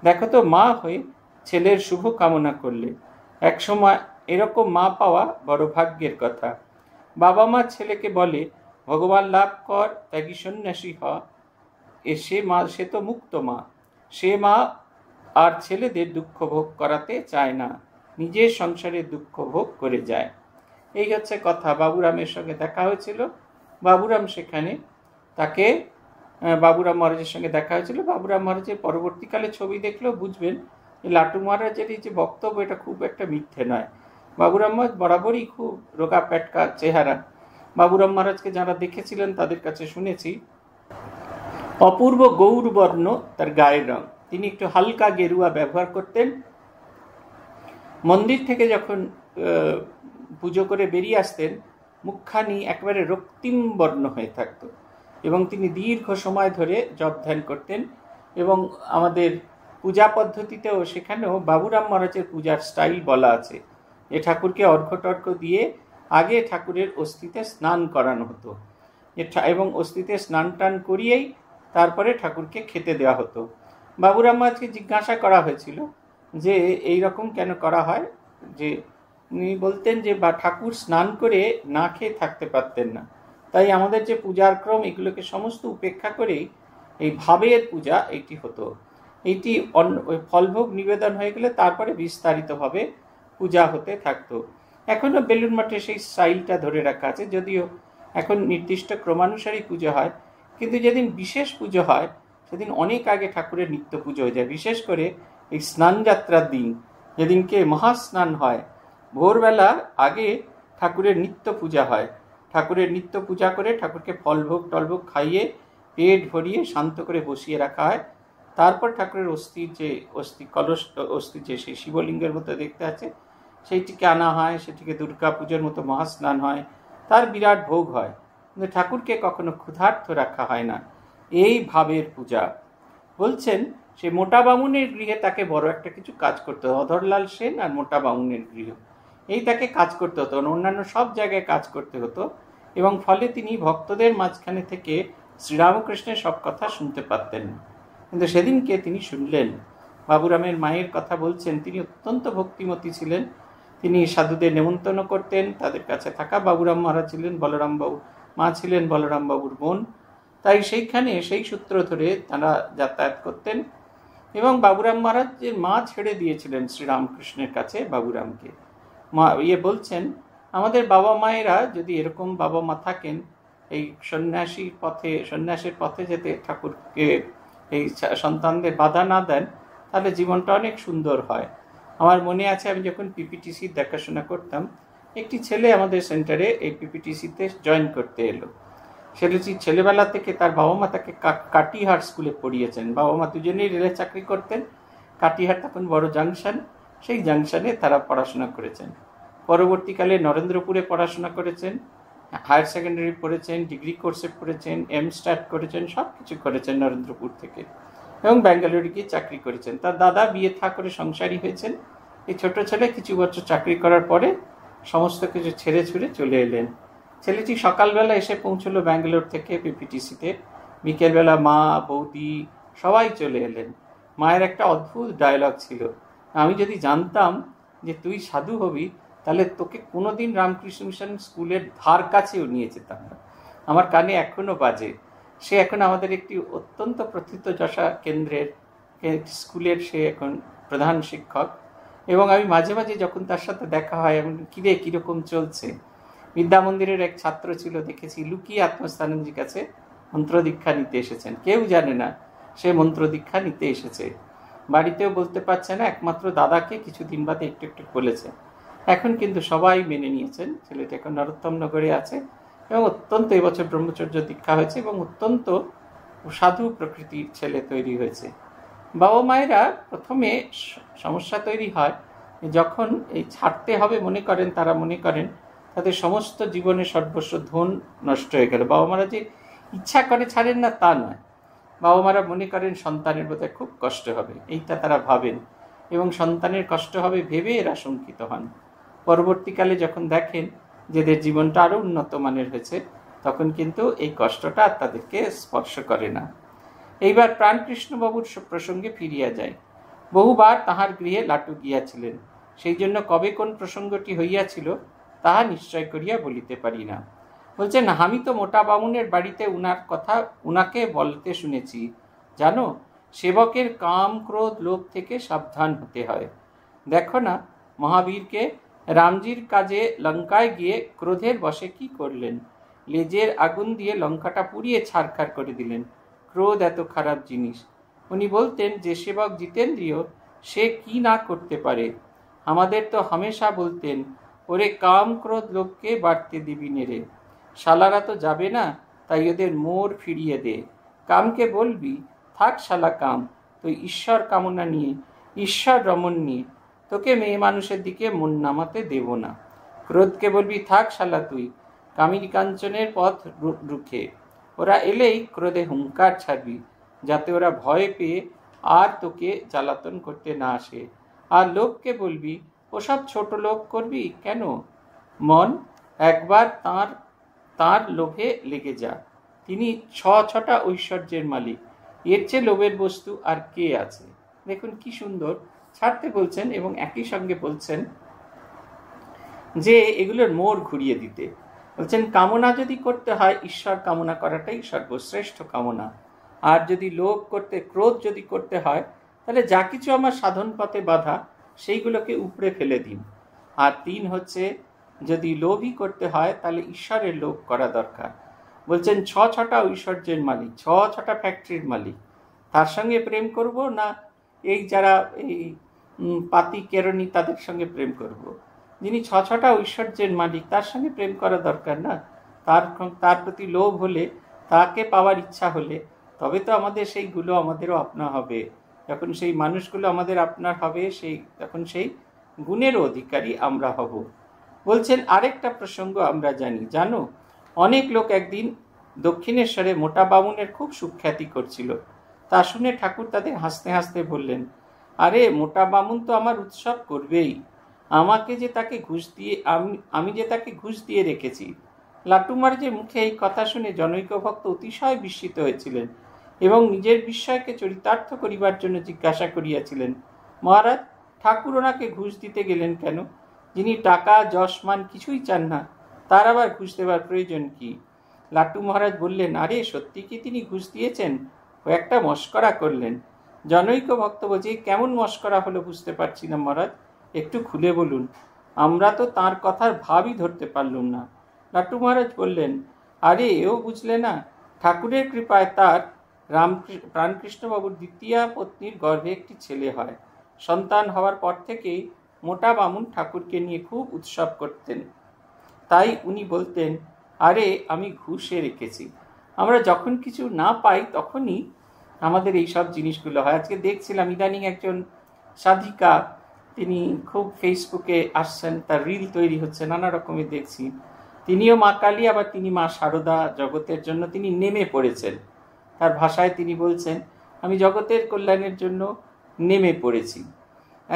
দেখো তো মা হয়ে ছেলের শুভ কামনা করলে এক সময় এরকম মা পাওয়া বড় ভাগ্যের কথা বাবা মা ছেলেকে বলে ভগবান লাভ কর ত্যাগী সন্ন্যাসী হ এ সে মা সে তো মুক্ত মা সে মা আর ছেলেদের দুঃখ ভোগ করাতে চায় না নিজের সংসারে দুঃখ ভোগ করে যায় এই হচ্ছে কথা বাবুরামের সঙ্গে দেখা হয়েছিল বাবুরাম সেখানে তাকে বাবুরাম মহারাজের সঙ্গে দেখা হয়েছিল বাবুরাম মহারাজের পরবর্তীকালে ছবি দেখলেও বুঝবেন লাটু মহারাজের এই যে বক্তব্য এটা খুব একটা মিথ্যে নয় বাবুরাম মহারাজ বরাবরই খুব রোগা প্যাটকা চেহারা বাবুরাম মহারাজকে যারা দেখেছিলেন তাদের কাছে শুনেছি অপূর্ব গৌরবর্ণ তার গায়ের রং তিনি একটু হালকা গেরুয়া ব্যবহার করতেন মন্দির থেকে যখন পুজো করে বেরিয়ে আসতেন মুখখানি একেবারে রক্তিম বর্ণ হয়ে থাকত এবং তিনি দীর্ঘ সময় ধরে জপ ধ্যান করতেন এবং আমাদের পূজা পদ্ধতিতেও সেখানেও বাবুরাম মহারাজের পূজার স্টাইল বলা আছে এ ঠাকুরকে টর্ক দিয়ে আগে ঠাকুরের অস্থিতে স্নান করানো হতো এবং অস্থিতে স্নান টান করিয়েই তারপরে ঠাকুরকে খেতে দেওয়া হতো বাবুরাম মহারাজকে জিজ্ঞাসা করা হয়েছিল যে এই রকম কেন করা হয় যে উনি বলতেন যে বা ঠাকুর স্নান করে না খেয়ে থাকতে পারতেন না তাই আমাদের যে পূজার ক্রম এগুলোকে সমস্ত উপেক্ষা করেই এই ভাবের পূজা এটি হতো এটি অন্য ফলভোগ নিবেদন হয়ে গেলে তারপরে বিস্তারিতভাবে পূজা হতে থাকতো এখনও বেলুন মাঠে সেই স্টাইলটা ধরে রাখা আছে যদিও এখন নির্দিষ্ট ক্রমানুসারী পুজো হয় কিন্তু যেদিন বিশেষ পুজো হয় সেদিন অনেক আগে ঠাকুরের নিত্য পুজো হয়ে যায় বিশেষ করে এই স্নান যাত্রার দিন যেদিনকে মহাস্নান হয় ভোরবেলা আগে ঠাকুরের নিত্য পূজা হয় ঠাকুরের নিত্য পূজা করে ঠাকুরকে ফলভোগ টলভোগ খাইয়ে পেট ভরিয়ে শান্ত করে বসিয়ে রাখা হয় তারপর ঠাকুরের অস্থি যে অস্থি কলস অস্থি যে সেই শিবলিঙ্গের মতো দেখতে আছে সেইটিকে আনা হয় সেটিকে দুর্গা পুজোর মতো মহাস্নান হয় তার বিরাট ভোগ হয় কিন্তু ঠাকুরকে কখনো ক্ষুধার্থ রাখা হয় না এই ভাবের পূজা বলছেন সেই মোটা বামুনের গৃহে তাকে বড় একটা কিছু কাজ করতে হতো অধরলাল সেন আর মোটা বামুনের গৃহ এই তাকে কাজ করতে হতো অন্যান্য সব জায়গায় কাজ করতে হতো এবং ফলে তিনি ভক্তদের মাঝখানে থেকে শ্রীরামকৃষ্ণের সব কথা শুনতে পারতেন কিন্তু সেদিনকে তিনি শুনলেন বাবুরামের মায়ের কথা বলছেন তিনি অত্যন্ত ভক্তিমতী ছিলেন তিনি সাধুদের নেমন্তন্ন করতেন তাদের কাছে থাকা বাবুরাম মহারাজ ছিলেন বলরামবাবু মা ছিলেন বলরামবাবুর বোন তাই সেইখানে সেই সূত্র ধরে তারা যাতায়াত করতেন এবং বাবুরাম মহারাজের মা ছেড়ে দিয়েছিলেন শ্রীরামকৃষ্ণের কাছে বাবুরামকে মা ইয়ে বলছেন আমাদের বাবা মায়েরা যদি এরকম বাবা মা থাকেন এই সন্ন্যাসী পথে সন্ন্যাসের পথে যেতে ঠাকুরকে এই সন্তানদের বাধা না দেন তাহলে জীবনটা অনেক সুন্দর হয় আমার মনে আছে আমি যখন পিপিটিসির দেখাশোনা করতাম একটি ছেলে আমাদের সেন্টারে এই পিপিটিসিতে জয়েন করতে এলো ছেলেটি ছেলেবেলা থেকে তার বাবা মা তাকে কাটিহাট স্কুলে পড়িয়েছেন বাবা মা দুজনেই রেলে চাকরি করতেন কাটিহাট তখন বড় জাংশন সেই জাংশনে তারা পড়াশোনা করেছেন পরবর্তীকালে নরেন্দ্রপুরে পড়াশোনা করেছেন হায়ার সেকেন্ডারি পড়েছেন ডিগ্রি কোর্সে পড়েছেন এম স্টার্ট করেছেন সব কিছু করেছেন নরেন্দ্রপুর থেকে এবং ব্যাঙ্গালোরে গিয়ে চাকরি করেছেন তার দাদা বিয়ে থা করে সংসারী হয়েছেন এই ছোট ছেলে কিছু বছর চাকরি করার পরে সমস্ত কিছু ছেড়ে ছুড়ে চলে এলেন ছেলেটি সকালবেলা এসে পৌঁছলো ব্যাঙ্গালোর থেকে পিপিটিসিতে বিকেলবেলা মা বৌদি সবাই চলে এলেন মায়ের একটা অদ্ভুত ডায়লগ ছিল আমি যদি জানতাম যে তুই সাধু হবি তাহলে তোকে কোনোদিন রামকৃষ্ণ মিশন স্কুলের ধার কাছেও নিয়ে যেতাম না আমার কানে এখনও বাজে সে এখন আমাদের একটি অত্যন্ত প্রথিত যশা কেন্দ্রের স্কুলের সে এখন প্রধান শিক্ষক এবং আমি মাঝে মাঝে যখন তার সাথে দেখা হয় এমন কিরে কীরকম চলছে বিদ্যা মন্দিরের এক ছাত্র ছিল দেখেছি লুকিয়ে আত্মস্থানন্দির কাছে মন্ত্র দীক্ষা নিতে এসেছেন কেউ জানে না সে মন্ত্র দীক্ষা নিতে এসেছে বাড়িতেও বলতে পারছে না একমাত্র দাদাকে কিছুদিন বাদে একটু একটু বলেছে এখন কিন্তু সবাই মেনে নিয়েছেন ছেলেটা এখন নরোত্তম নগরে আছে এবং অত্যন্ত এবছর ব্রহ্মচর্য দীক্ষা হয়েছে এবং অত্যন্ত সাধু প্রকৃতির ছেলে তৈরি হয়েছে বাবা মায়েরা প্রথমে সমস্যা তৈরি হয় যখন এই ছাড়তে হবে মনে করেন তারা মনে করেন তাদের সমস্ত জীবনে সর্বস্ব ধন নষ্ট হয়ে গেল বাবা মারা যে ইচ্ছা করে ছাড়েন না তা নয় বাবা মারা মনে করেন সন্তানের মধ্যে খুব কষ্ট হবে এইটা তারা ভাবেন এবং সন্তানের কষ্ট হবে ভেবে এরা শঙ্কিত হন পরবর্তীকালে যখন দেখেন যেদের জীবনটা আরও উন্নত মানের হয়েছে তখন কিন্তু এই কষ্টটা তাদেরকে স্পর্শ করে না এইবার প্রাণকৃষ্ণবাবুর প্রসঙ্গে ফিরিয়া যায় বহুবার তাহার গৃহে লাটু গিয়াছিলেন সেই জন্য কবে কোন প্রসঙ্গটি হইয়াছিল তাহা নিশ্চয় করিয়া বলিতে পারি না বলছেন আমি তো মোটা বামুনের বাড়িতে উনার কথা উনাকে বলতে শুনেছি জানো সেবকের কাম ক্রোধ লোভ থেকে সাবধান হতে হয় দেখো না মহাবীরকে রামজির কাজে লঙ্কায় গিয়ে ক্রোধের বসে কি করলেন লেজের আগুন দিয়ে লঙ্কাটা পুড়িয়ে ছাড়খার করে দিলেন ক্রোধ এত খারাপ জিনিস উনি বলতেন যে সেবক জিতেন্দ্রীয় সে কি না করতে পারে আমাদের তো হামেশা বলতেন ওরে কাম ক্রোধ লোককে বাড়তে দিবি নেড়ে শালারা তো যাবে না তাই ওদের মোর ফিরিয়ে দে কামকে বলবি থাক শালা কাম তুই ঈশ্বর কামনা নিয়ে ঈশ্বর রমণ নিয়ে তোকে মেয়ে মানুষের দিকে মন নামাতে দেব না ক্রোধকে বলবি থাক শালা তুই কামিনী কাঞ্চনের পথ রুখে ওরা এলেই ক্রোধে হুঙ্কার ছাড়বি যাতে ওরা ভয় পেয়ে আর তোকে জ্বালাতন করতে না আসে আর লোককে বলবি ওসব ছোট লোক করবি কেন মন একবার তার তার লোভে লেগে যা তিনি ছ ছটা ঐশ্বর্যের মালিক এর চেয়ে লোভের বস্তু আর কে আছে দেখুন কি সুন্দর ছাড়তে বলছেন এবং একই সঙ্গে বলছেন যে এগুলোর মোড় ঘুরিয়ে দিতে বলছেন কামনা যদি করতে হয় ঈশ্বর কামনা করাটাই সর্বশ্রেষ্ঠ কামনা আর যদি লোভ করতে ক্রোধ যদি করতে হয় তাহলে যা কিছু আমার সাধন পথে বাধা সেইগুলোকে উপড়ে ফেলে দিন আর তিন হচ্ছে যদি লোভই করতে হয় তাহলে ঈশ্বরের লোভ করা দরকার বলছেন ছ ছটা ঐশ্বর্যের মালিক ছ ছটা ফ্যাক্টরির মালিক তার সঙ্গে প্রেম করব না এই যারা এই পাতি কেরণী তাদের সঙ্গে প্রেম করব। যিনি ছ ছটা ঐশ্বর্যের মালিক তার সঙ্গে প্রেম করা দরকার না তার তার প্রতি লোভ হলে তাকে পাওয়ার ইচ্ছা হলে তবে তো আমাদের সেইগুলো আমাদেরও আপনা হবে যখন সেই মানুষগুলো আমাদের আপনার হবে সেই তখন সেই গুণের অধিকারী আমরা হব বলছেন আরেকটা প্রসঙ্গ আমরা জানি জানো অনেক লোক একদিন দক্ষিণেশ্বরে মোটা বামুনের খুব সুখ্যাতি করছিল তা শুনে ঠাকুর তাদের হাসতে হাসতে বললেন আরে মোটা বামুন তো আমার উৎসব করবেই আমাকে যে তাকে ঘুষ দিয়ে আমি আমি যে তাকে ঘুষ দিয়ে রেখেছি লাটুমার যে মুখে এই কথা শুনে জনৈক ভক্ত অতিশয় বিস্মিত হয়েছিলেন এবং নিজের বিস্ময়কে চরিতার্থ করিবার জন্য জিজ্ঞাসা করিয়াছিলেন মহারাজ ঠাকুর ওনাকে ঘুষ দিতে গেলেন কেন যিনি টাকা যশমান কিছুই চান না তার আবার ঘুষ দেবার প্রয়োজন কি লাট্টু মহারাজ বললেন আরে সত্যি কি তিনি ঘুষ দিয়েছেন ও একটা মস্করা করলেন জনৈক ভক্ত বলছে কেমন মস্করা হলো বুঝতে পারছি না মহারাজ একটু খুলে বলুন আমরা তো তার কথার ভাবই ধরতে পারলুম না লাট্টু মহারাজ বললেন আরে এও বুঝলে না ঠাকুরের কৃপায় তার প্রাণকৃষ্ণবাবুর দ্বিতীয়া পত্নীর গর্ভে একটি ছেলে হয় সন্তান হওয়ার পর থেকেই মোটা বামুন ঠাকুরকে নিয়ে খুব উৎসব করতেন তাই উনি বলতেন আরে আমি ঘুষে রেখেছি আমরা যখন কিছু না পাই তখনই আমাদের এই সব জিনিসগুলো হয় আজকে দেখছিলাম ইদানিং একজন সাধিকা তিনি খুব ফেসবুকে আসছেন তার রিল তৈরি হচ্ছে নানা রকমের দেখছি তিনিও মা কালী আবার তিনি মা শারদা জগতের জন্য তিনি নেমে পড়েছেন তার ভাষায় তিনি বলছেন আমি জগতের কল্যাণের জন্য নেমে পড়েছি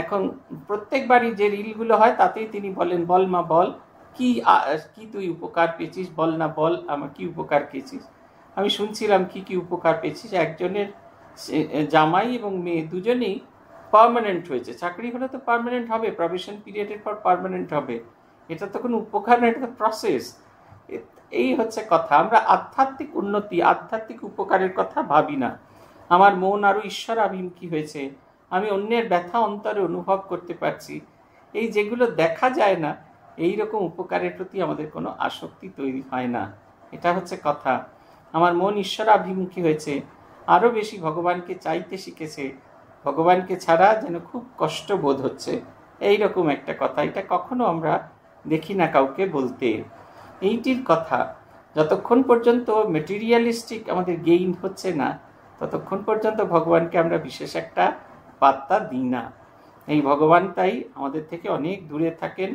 এখন প্রত্যেকবারই যে রিলগুলো হয় তাতেই তিনি বলেন বল মা বল কি কি তুই উপকার পেয়েছিস বল না বল আমার কি উপকার পেয়েছিস আমি শুনছিলাম কি কি উপকার পেয়েছিস একজনের জামাই এবং মেয়ে দুজনেই পারমানেন্ট হয়েছে চাকরি হলে তো পারমানেন্ট হবে প্রভিশন পিরিয়ডের পর পারমানেন্ট হবে এটা তো কোনো উপকার না এটা তো প্রসেস এই হচ্ছে কথা আমরা আধ্যাত্মিক উন্নতি আধ্যাত্মিক উপকারের কথা ভাবি না আমার মন আরও ঈশ্বর আভিমুখী হয়েছে আমি অন্যের ব্যথা অন্তরে অনুভব করতে পারছি এই যেগুলো দেখা যায় না এই রকম উপকারের প্রতি আমাদের কোনো আসক্তি তৈরি হয় না এটা হচ্ছে কথা আমার মন ঈশ্বর আভিমুখী হয়েছে আরও বেশি ভগবানকে চাইতে শিখেছে ভগবানকে ছাড়া যেন খুব কষ্ট বোধ হচ্ছে এই রকম একটা কথা এটা কখনো আমরা দেখি না কাউকে বলতে এইটির কথা যতক্ষণ পর্যন্ত মেটেরিয়ালিস্টিক আমাদের গেইন হচ্ছে না ততক্ষণ পর্যন্ত ভগবানকে আমরা বিশেষ একটা পাত্তা দিই না এই ভগবান তাই আমাদের থেকে অনেক দূরে থাকেন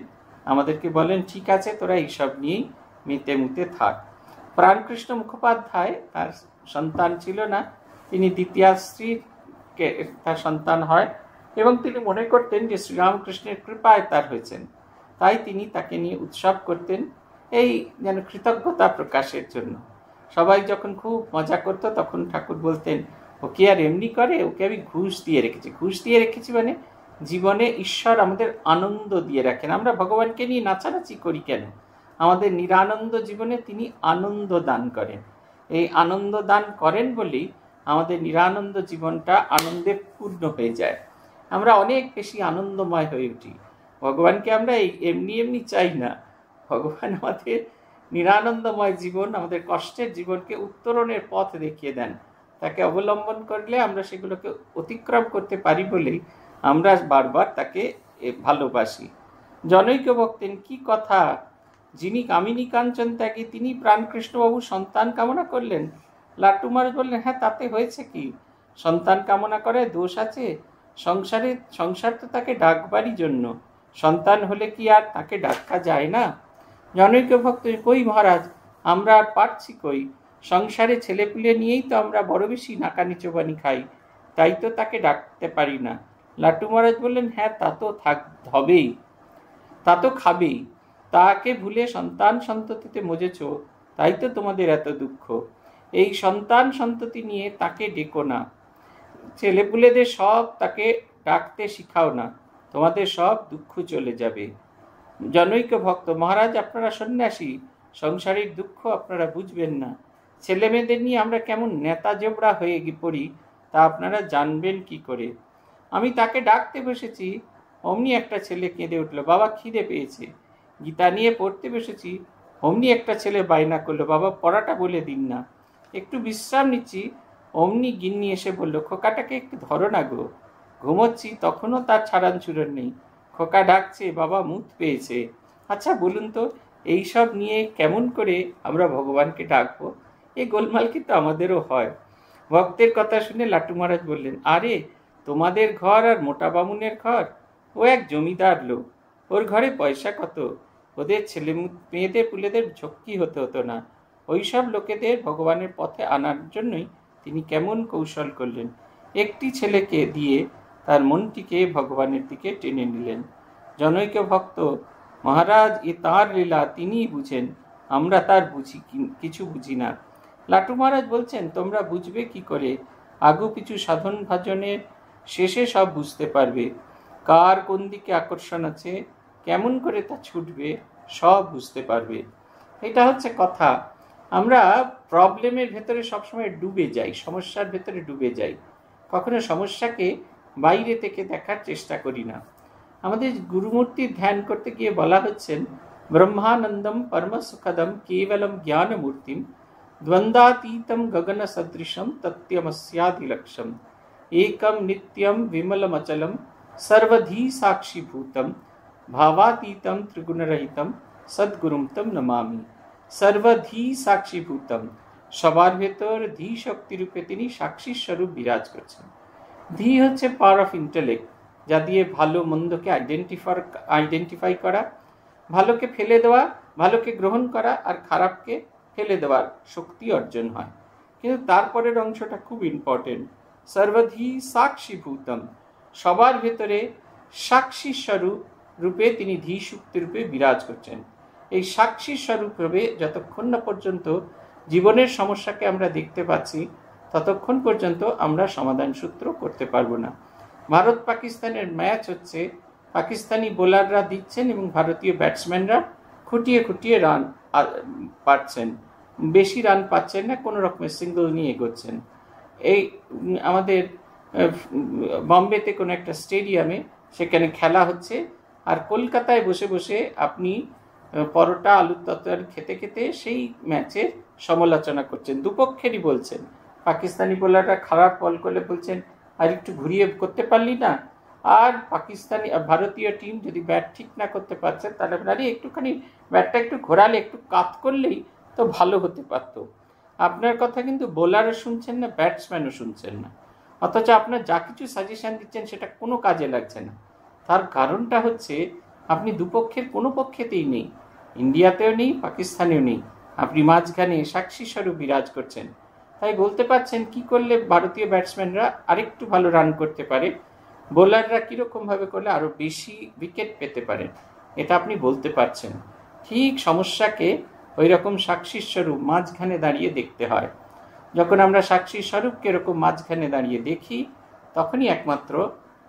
আমাদেরকে বলেন ঠিক আছে তোরা এইসব নিয়েই মেতে মুতে থাক প্রাণকৃষ্ণ মুখোপাধ্যায় তার সন্তান ছিল না তিনি দ্বিতীয় স্ত্রীর তার সন্তান হয় এবং তিনি মনে করতেন যে শ্রীরামকৃষ্ণের কৃপায় তার হয়েছেন তাই তিনি তাকে নিয়ে উৎসব করতেন এই যেন কৃতজ্ঞতা প্রকাশের জন্য সবাই যখন খুব মজা করতো তখন ঠাকুর বলতেন ওকে আর এমনি করে ওকে আমি ঘুষ দিয়ে রেখেছি ঘুষ দিয়ে রেখেছি মানে জীবনে ঈশ্বর আমাদের আনন্দ দিয়ে রাখেন আমরা ভগবানকে নিয়ে নাচানাচি করি কেন আমাদের নিরানন্দ জীবনে তিনি আনন্দ দান করেন এই আনন্দ দান করেন বলেই আমাদের নিরানন্দ জীবনটা আনন্দে পূর্ণ হয়ে যায় আমরা অনেক বেশি আনন্দময় হয়ে উঠি ভগবানকে আমরা এই এমনি এমনি চাই না ভগবান আমাদের নিরানন্দময় জীবন আমাদের কষ্টের জীবনকে উত্তরণের পথ দেখিয়ে দেন তাকে অবলম্বন করলে আমরা সেগুলোকে অতিক্রম করতে পারি বলেই আমরা বারবার তাকে ভালোবাসি জনৈক বক্তেন কি কথা যিনি কামিনী কাঞ্চন ত্যাগী তিনি প্রাণকৃষ্ণবাবু সন্তান কামনা করলেন লাট্টু মারুজ বললেন হ্যাঁ তাতে হয়েছে কি সন্তান কামনা করে দোষ আছে সংসারে সংসার তো তাকে ডাকবারই জন্য সন্তান হলে কি আর তাকে ডাকা যায় না জনৈক ভক্ত কই মহারাজ আমরা আর পারছি কই সংসারে ছেলেপুলে নিয়েই তো আমরা বড় বেশি নাকানি চোবানি খাই তাই তো তাকে ডাকতে পারি না লাটু মহারাজ বললেন হ্যাঁ তা তো থাক হবেই তা তো খাবেই তাকে ভুলে সন্তান সন্ততিতে মজেছ তাই তো তোমাদের এত দুঃখ এই সন্তান সন্ততি নিয়ে তাকে ডেকো না ছেলেপুলেদের সব তাকে ডাকতে শিখাও না তোমাদের সব দুঃখ চলে যাবে জনৈক ভক্ত মহারাজ আপনারা সন্ন্যাসী সংসারের দুঃখ আপনারা বুঝবেন না ছেলে মেয়েদের নিয়ে আমরা কেমন নেতা জোবড়া হয়ে গিয়ে পড়ি তা আপনারা জানবেন কি করে আমি তাকে ডাকতে বসেছি অমনি একটা ছেলে কেঁদে উঠল বাবা খিদে পেয়েছে গীতা নিয়ে পড়তে বসেছি অমনি একটা ছেলে বায়না করলো বাবা পড়াটা বলে দিন না একটু বিশ্রাম নিচ্ছি অমনি গিন্নি এসে বলল খোকাটাকে একটু ধরো না গো ঘুমোচ্ছি তখনও তার ছাড়ান নেই খোকা ডাকছে বাবা মুত পেয়েছে আচ্ছা বলুন তো এইসব নিয়ে কেমন করে আমরা ভগবানকে ডাকবো এই গোলমাল কিন্তু আমাদেরও হয় ভক্তের কথা শুনে লাটু মহারাজ বললেন আরে তোমাদের ঘর আর মোটা বামুনের ঘর ও এক জমিদার লোক ওর ঘরে পয়সা কত ওদের ছেলে মেয়েদের পুলেদের ঝক্কি হতে হতো না ওইসব লোকেদের ভগবানের পথে আনার জন্যই তিনি কেমন কৌশল করলেন একটি ছেলেকে দিয়ে তার মনটিকে ভগবানের দিকে টেনে নিলেন জনৈক ভক্ত মহারাজ এ তাঁর লীলা তিনিই বুঝেন আমরা তার বুঝি কিছু বুঝি না লাটু মহারাজ বলছেন তোমরা বুঝবে কি করে আগু কিছু সাধন ভাজনের শেষে সব বুঝতে পারবে কার কোন দিকে আকর্ষণ আছে কেমন করে তা ছুটবে সব বুঝতে পারবে এটা হচ্ছে কথা আমরা প্রবলেমের ভেতরে সবসময় ডুবে যাই সমস্যার ভেতরে ডুবে যাই কখনো সমস্যাকে বাইরে থেকে দেখার চেষ্টা করি না আমাদের গুরুমূর্তি ধ্যান করতে গিয়ে বলা হচ্ছে ব্রহ্মানন্দম পরমสุขদম কীবলম জ্ঞানমূর্তি দ্বন্দಾತীতম গগনসদৃশম তত্যমস্যাদ লক্ষম একম নিত্যম বিমলমচলম সর্বধি সাক্ষীভূতম ভাবಾತীতম त्रिगुण रहितम सद्गुरुं तं नमामि সর্বধি সাক্ষীভূতম স্বoverlineতর ধী শক্তি রূপতিনি साक्षी स्वरूप विराज거든요 ধি হচ্ছে পাওয়ার অফ ইন্টেলেক্ট যা দিয়ে ভালো মন্দকে আইডেন্টিফার আইডেন্টিফাই করা ভালোকে ফেলে দেওয়া ভালোকে গ্রহণ করা আর খারাপকে ফেলে দেওয়ার শক্তি অর্জন হয় কিন্তু তারপরের অংশটা খুব ইম্পর্টেন্ট সর্বধি সাক্ষীভূতম সবার ভেতরে সাক্ষী স্বরূপ রূপে তিনি ধী রূপে বিরাজ করছেন এই সাক্ষী স্বরূপ রূপে যতক্ষণ না পর্যন্ত জীবনের সমস্যাকে আমরা দেখতে পাচ্ছি ততক্ষণ পর্যন্ত আমরা সমাধান সূত্র করতে পারবো না ভারত পাকিস্তানের ম্যাচ হচ্ছে পাকিস্তানি বোলাররা দিচ্ছেন এবং ভারতীয় ব্যাটসম্যানরা খুঁটিয়ে খুঁটিয়ে রান পাচ্ছেন বেশি রান পাচ্ছেন না কোনো রকমের সিঙ্গল নিয়ে এগোচ্ছেন এই আমাদের বম্বেতে কোনো একটা স্টেডিয়ামে সেখানে খেলা হচ্ছে আর কলকাতায় বসে বসে আপনি পরোটা আলুর তরকারি খেতে খেতে সেই ম্যাচের সমালোচনা করছেন দুপক্ষেরই বলছেন পাকিস্তানি বোলাররা খারাপ বল করলে বলছেন আর একটু ঘুরিয়ে করতে পারলি না আর পাকিস্তানি ভারতীয় টিম যদি ব্যাট ঠিক না করতে পারছে তাহলে আপনারই একটুখানি ব্যাটটা একটু ঘোরালে একটু কাত করলেই তো ভালো হতে পারতো আপনার কথা কিন্তু বোলারও শুনছেন না ব্যাটসম্যানও শুনছেন না অথচ আপনার যা কিছু সাজেশান দিচ্ছেন সেটা কোনো কাজে লাগছে না তার কারণটা হচ্ছে আপনি দুপক্ষের কোনো পক্ষেতেই নেই ইন্ডিয়াতেও নেই পাকিস্তানেও নেই আপনি মাঝখানে সাক্ষী স্বরূপ বিরাজ করছেন তাই বলতে পারছেন কি করলে ভারতীয় ব্যাটসম্যানরা আরেকটু ভালো রান করতে পারে বোলাররা কীরকমভাবে করলে আরও বেশি উইকেট পেতে পারে এটা আপনি বলতে পারছেন ঠিক সমস্যাকে ওই রকম সাক্ষী স্বরূপ মাঝখানে দাঁড়িয়ে দেখতে হয় যখন আমরা সাক্ষী স্বরূপকে এরকম মাঝখানে দাঁড়িয়ে দেখি তখনই একমাত্র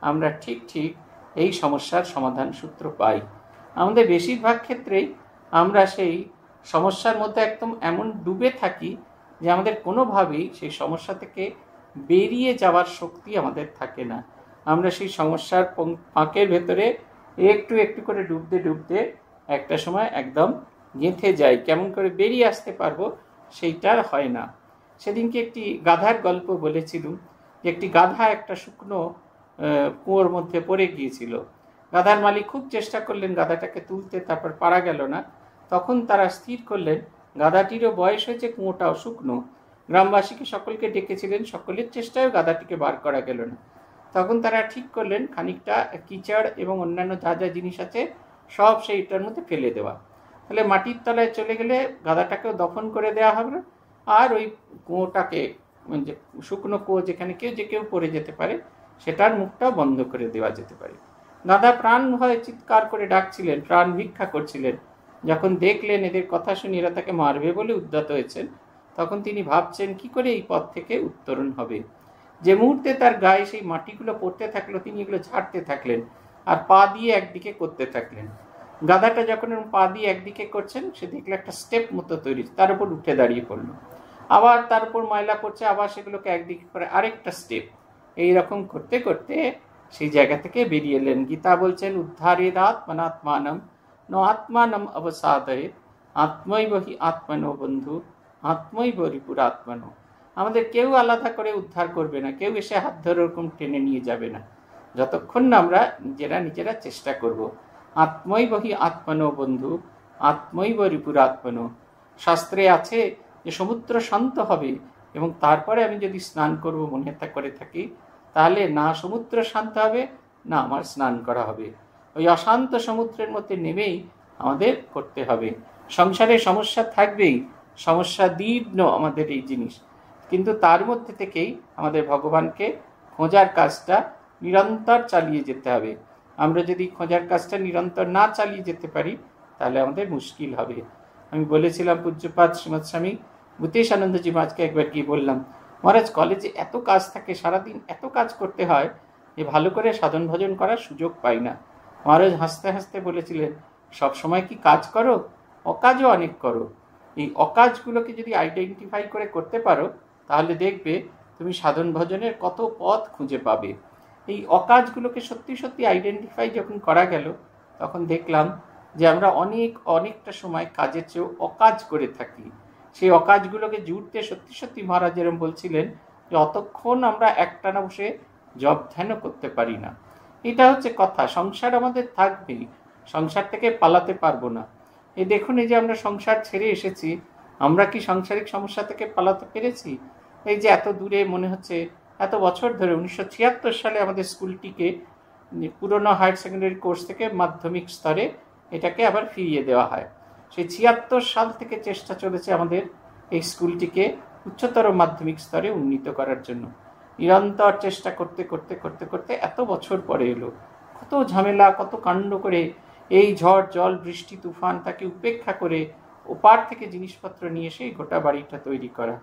আমরা ঠিক ঠিক এই সমস্যার সমাধান সূত্র পাই আমাদের বেশিরভাগ ক্ষেত্রেই আমরা সেই সমস্যার মধ্যে একদম এমন ডুবে থাকি যে আমাদের কোনোভাবেই সেই সমস্যা থেকে বেরিয়ে যাওয়ার শক্তি আমাদের থাকে না আমরা সেই সমস্যার পাঁকের ভেতরে একটু একটু করে ডুবতে ডুবতে একটা সময় একদম গেঁথে যাই কেমন করে বেরিয়ে আসতে পারবো সেইটার হয় না সেদিনকে একটি গাধার গল্প বলেছিলুম যে একটি গাধা একটা শুকনো কুয়োর মধ্যে পড়ে গিয়েছিল গাধার মালিক খুব চেষ্টা করলেন গাধাটাকে তুলতে তারপর পারা গেল না তখন তারা স্থির করলেন গাধাটিরও বয়স হয়েছে কুঁয়োটাও শুকনো গ্রামবাসীকে সকলকে ডেকেছিলেন সকলের চেষ্টায় গাধাটিকে বার করা গেল না তখন তারা ঠিক করলেন খানিকটা কিচড় এবং অন্যান্য যা যা জিনিস আছে সব সেইটার মধ্যে ফেলে দেওয়া তাহলে মাটির তলায় চলে গেলে গাধাটাকেও দফন করে দেওয়া হবে আর ওই কুঁয়োটাকে যে শুকনো কুয়ো যেখানে কেউ যে কেউ পড়ে যেতে পারে সেটার মুখটাও বন্ধ করে দেওয়া যেতে পারে দাদা প্রাণ ভয়ে চিৎকার করে ডাকছিলেন প্রাণ ভিক্ষা করছিলেন যখন দেখলেন এদের কথা শুনে এরা তাকে মারবে বলে উদ্যত হয়েছেন তখন তিনি ভাবছেন কি করে এই পথ থেকে উত্তরণ হবে যে মুহূর্তে তার গায়ে সেই মাটিগুলো পড়তে থাকলো তিনি এগুলো ঝাড়তে থাকলেন আর পা দিয়ে একদিকে করতে থাকলেন গাধাটা যখন পা দিয়ে একদিকে করছেন সে দেখলো একটা স্টেপ মতো তৈরি তার উপর উঠে দাঁড়িয়ে পড়লো আবার তার উপর ময়লা করছে আবার সেগুলোকে একদিকে করে আরেকটা স্টেপ এই রকম করতে করতে সেই জায়গা থেকে বেরিয়ে এলেন গীতা বলছেন উদ্ধারে দাঁত মানাত্মানম ন আত্মানম অবসাদয়ে আত্মৈব হি আত্মনো বন্ধু আত্মই রিপুর আত্মনো আমাদের কেউ আলাদা করে উদ্ধার করবে না কেউ এসে হাত ধরে ওরকম টেনে নিয়ে যাবে না যতক্ষণ না আমরা নিজেরা নিজেরা চেষ্টা করব আত্মৈব হি আত্মনো বন্ধু আত্মই রিপুর আত্মনো শাস্ত্রে আছে যে সমুদ্র শান্ত হবে এবং তারপরে আমি যদি স্নান করব মনে করে থাকি তাহলে না সমুদ্র শান্ত হবে না আমার স্নান করা হবে ওই অশান্ত সমুদ্রের মধ্যে নেমেই আমাদের করতে হবে সংসারে সমস্যা থাকবেই সমস্যা দীর্ণ আমাদের এই জিনিস কিন্তু তার মধ্যে থেকেই আমাদের ভগবানকে খোঁজার কাজটা নিরন্তর চালিয়ে যেতে হবে আমরা যদি খোঁজার কাজটা নিরন্তর না চালিয়ে যেতে পারি তাহলে আমাদের মুশকিল হবে আমি বলেছিলাম পূজ্যপাত শ্রীমৎ স্বামী ভূতেশ আনন্দজি মাঝকে একবার গিয়ে বললাম মহারাজ কলেজে এত কাজ থাকে সারাদিন এত কাজ করতে হয় যে ভালো করে সাধন ভজন করার সুযোগ পাই না মহারাজ হাসতে হাসতে বলেছিলেন সবসময় কি কাজ করো অকাজও অনেক করো এই অকাজগুলোকে যদি আইডেন্টিফাই করে করতে পারো তাহলে দেখবে তুমি সাধন ভজনের কত পথ খুঁজে পাবে এই অকাজগুলোকে সত্যি সত্যি আইডেন্টিফাই যখন করা গেল তখন দেখলাম যে আমরা অনেক অনেকটা সময় কাজের চেয়েও অকাজ করে থাকি সেই অকাজগুলোকে জুড়তে সত্যি সত্যি মহারাজ এরম বলছিলেন যে অতক্ষণ আমরা একটানা বসে জব ধ্যানও করতে পারি না এটা হচ্ছে কথা সংসার আমাদের থাকবেই সংসার থেকে পালাতে পারবো না এই দেখুন এই যে আমরা সংসার ছেড়ে এসেছি আমরা কি সাংসারিক সমস্যা থেকে পালাতে পেরেছি এই যে এত দূরে মনে হচ্ছে এত বছর ধরে উনিশশো সালে আমাদের স্কুলটিকে মানে পুরনো হায়ার সেকেন্ডারি কোর্স থেকে মাধ্যমিক স্তরে এটাকে আবার ফিরিয়ে দেওয়া হয় সেই ছিয়াত্তর সাল থেকে চেষ্টা চলেছে আমাদের এই স্কুলটিকে উচ্চতর মাধ্যমিক স্তরে উন্নীত করার জন্য নিরন্তর চেষ্টা করতে করতে করতে করতে এত বছর পরে এলো কত ঝামেলা কত কাণ্ড করে এই ঝড় জল বৃষ্টি তুফান তাকে উপেক্ষা করে ওপার থেকে জিনিসপত্র নিয়ে এসে গোটা বাড়িটা তৈরি করা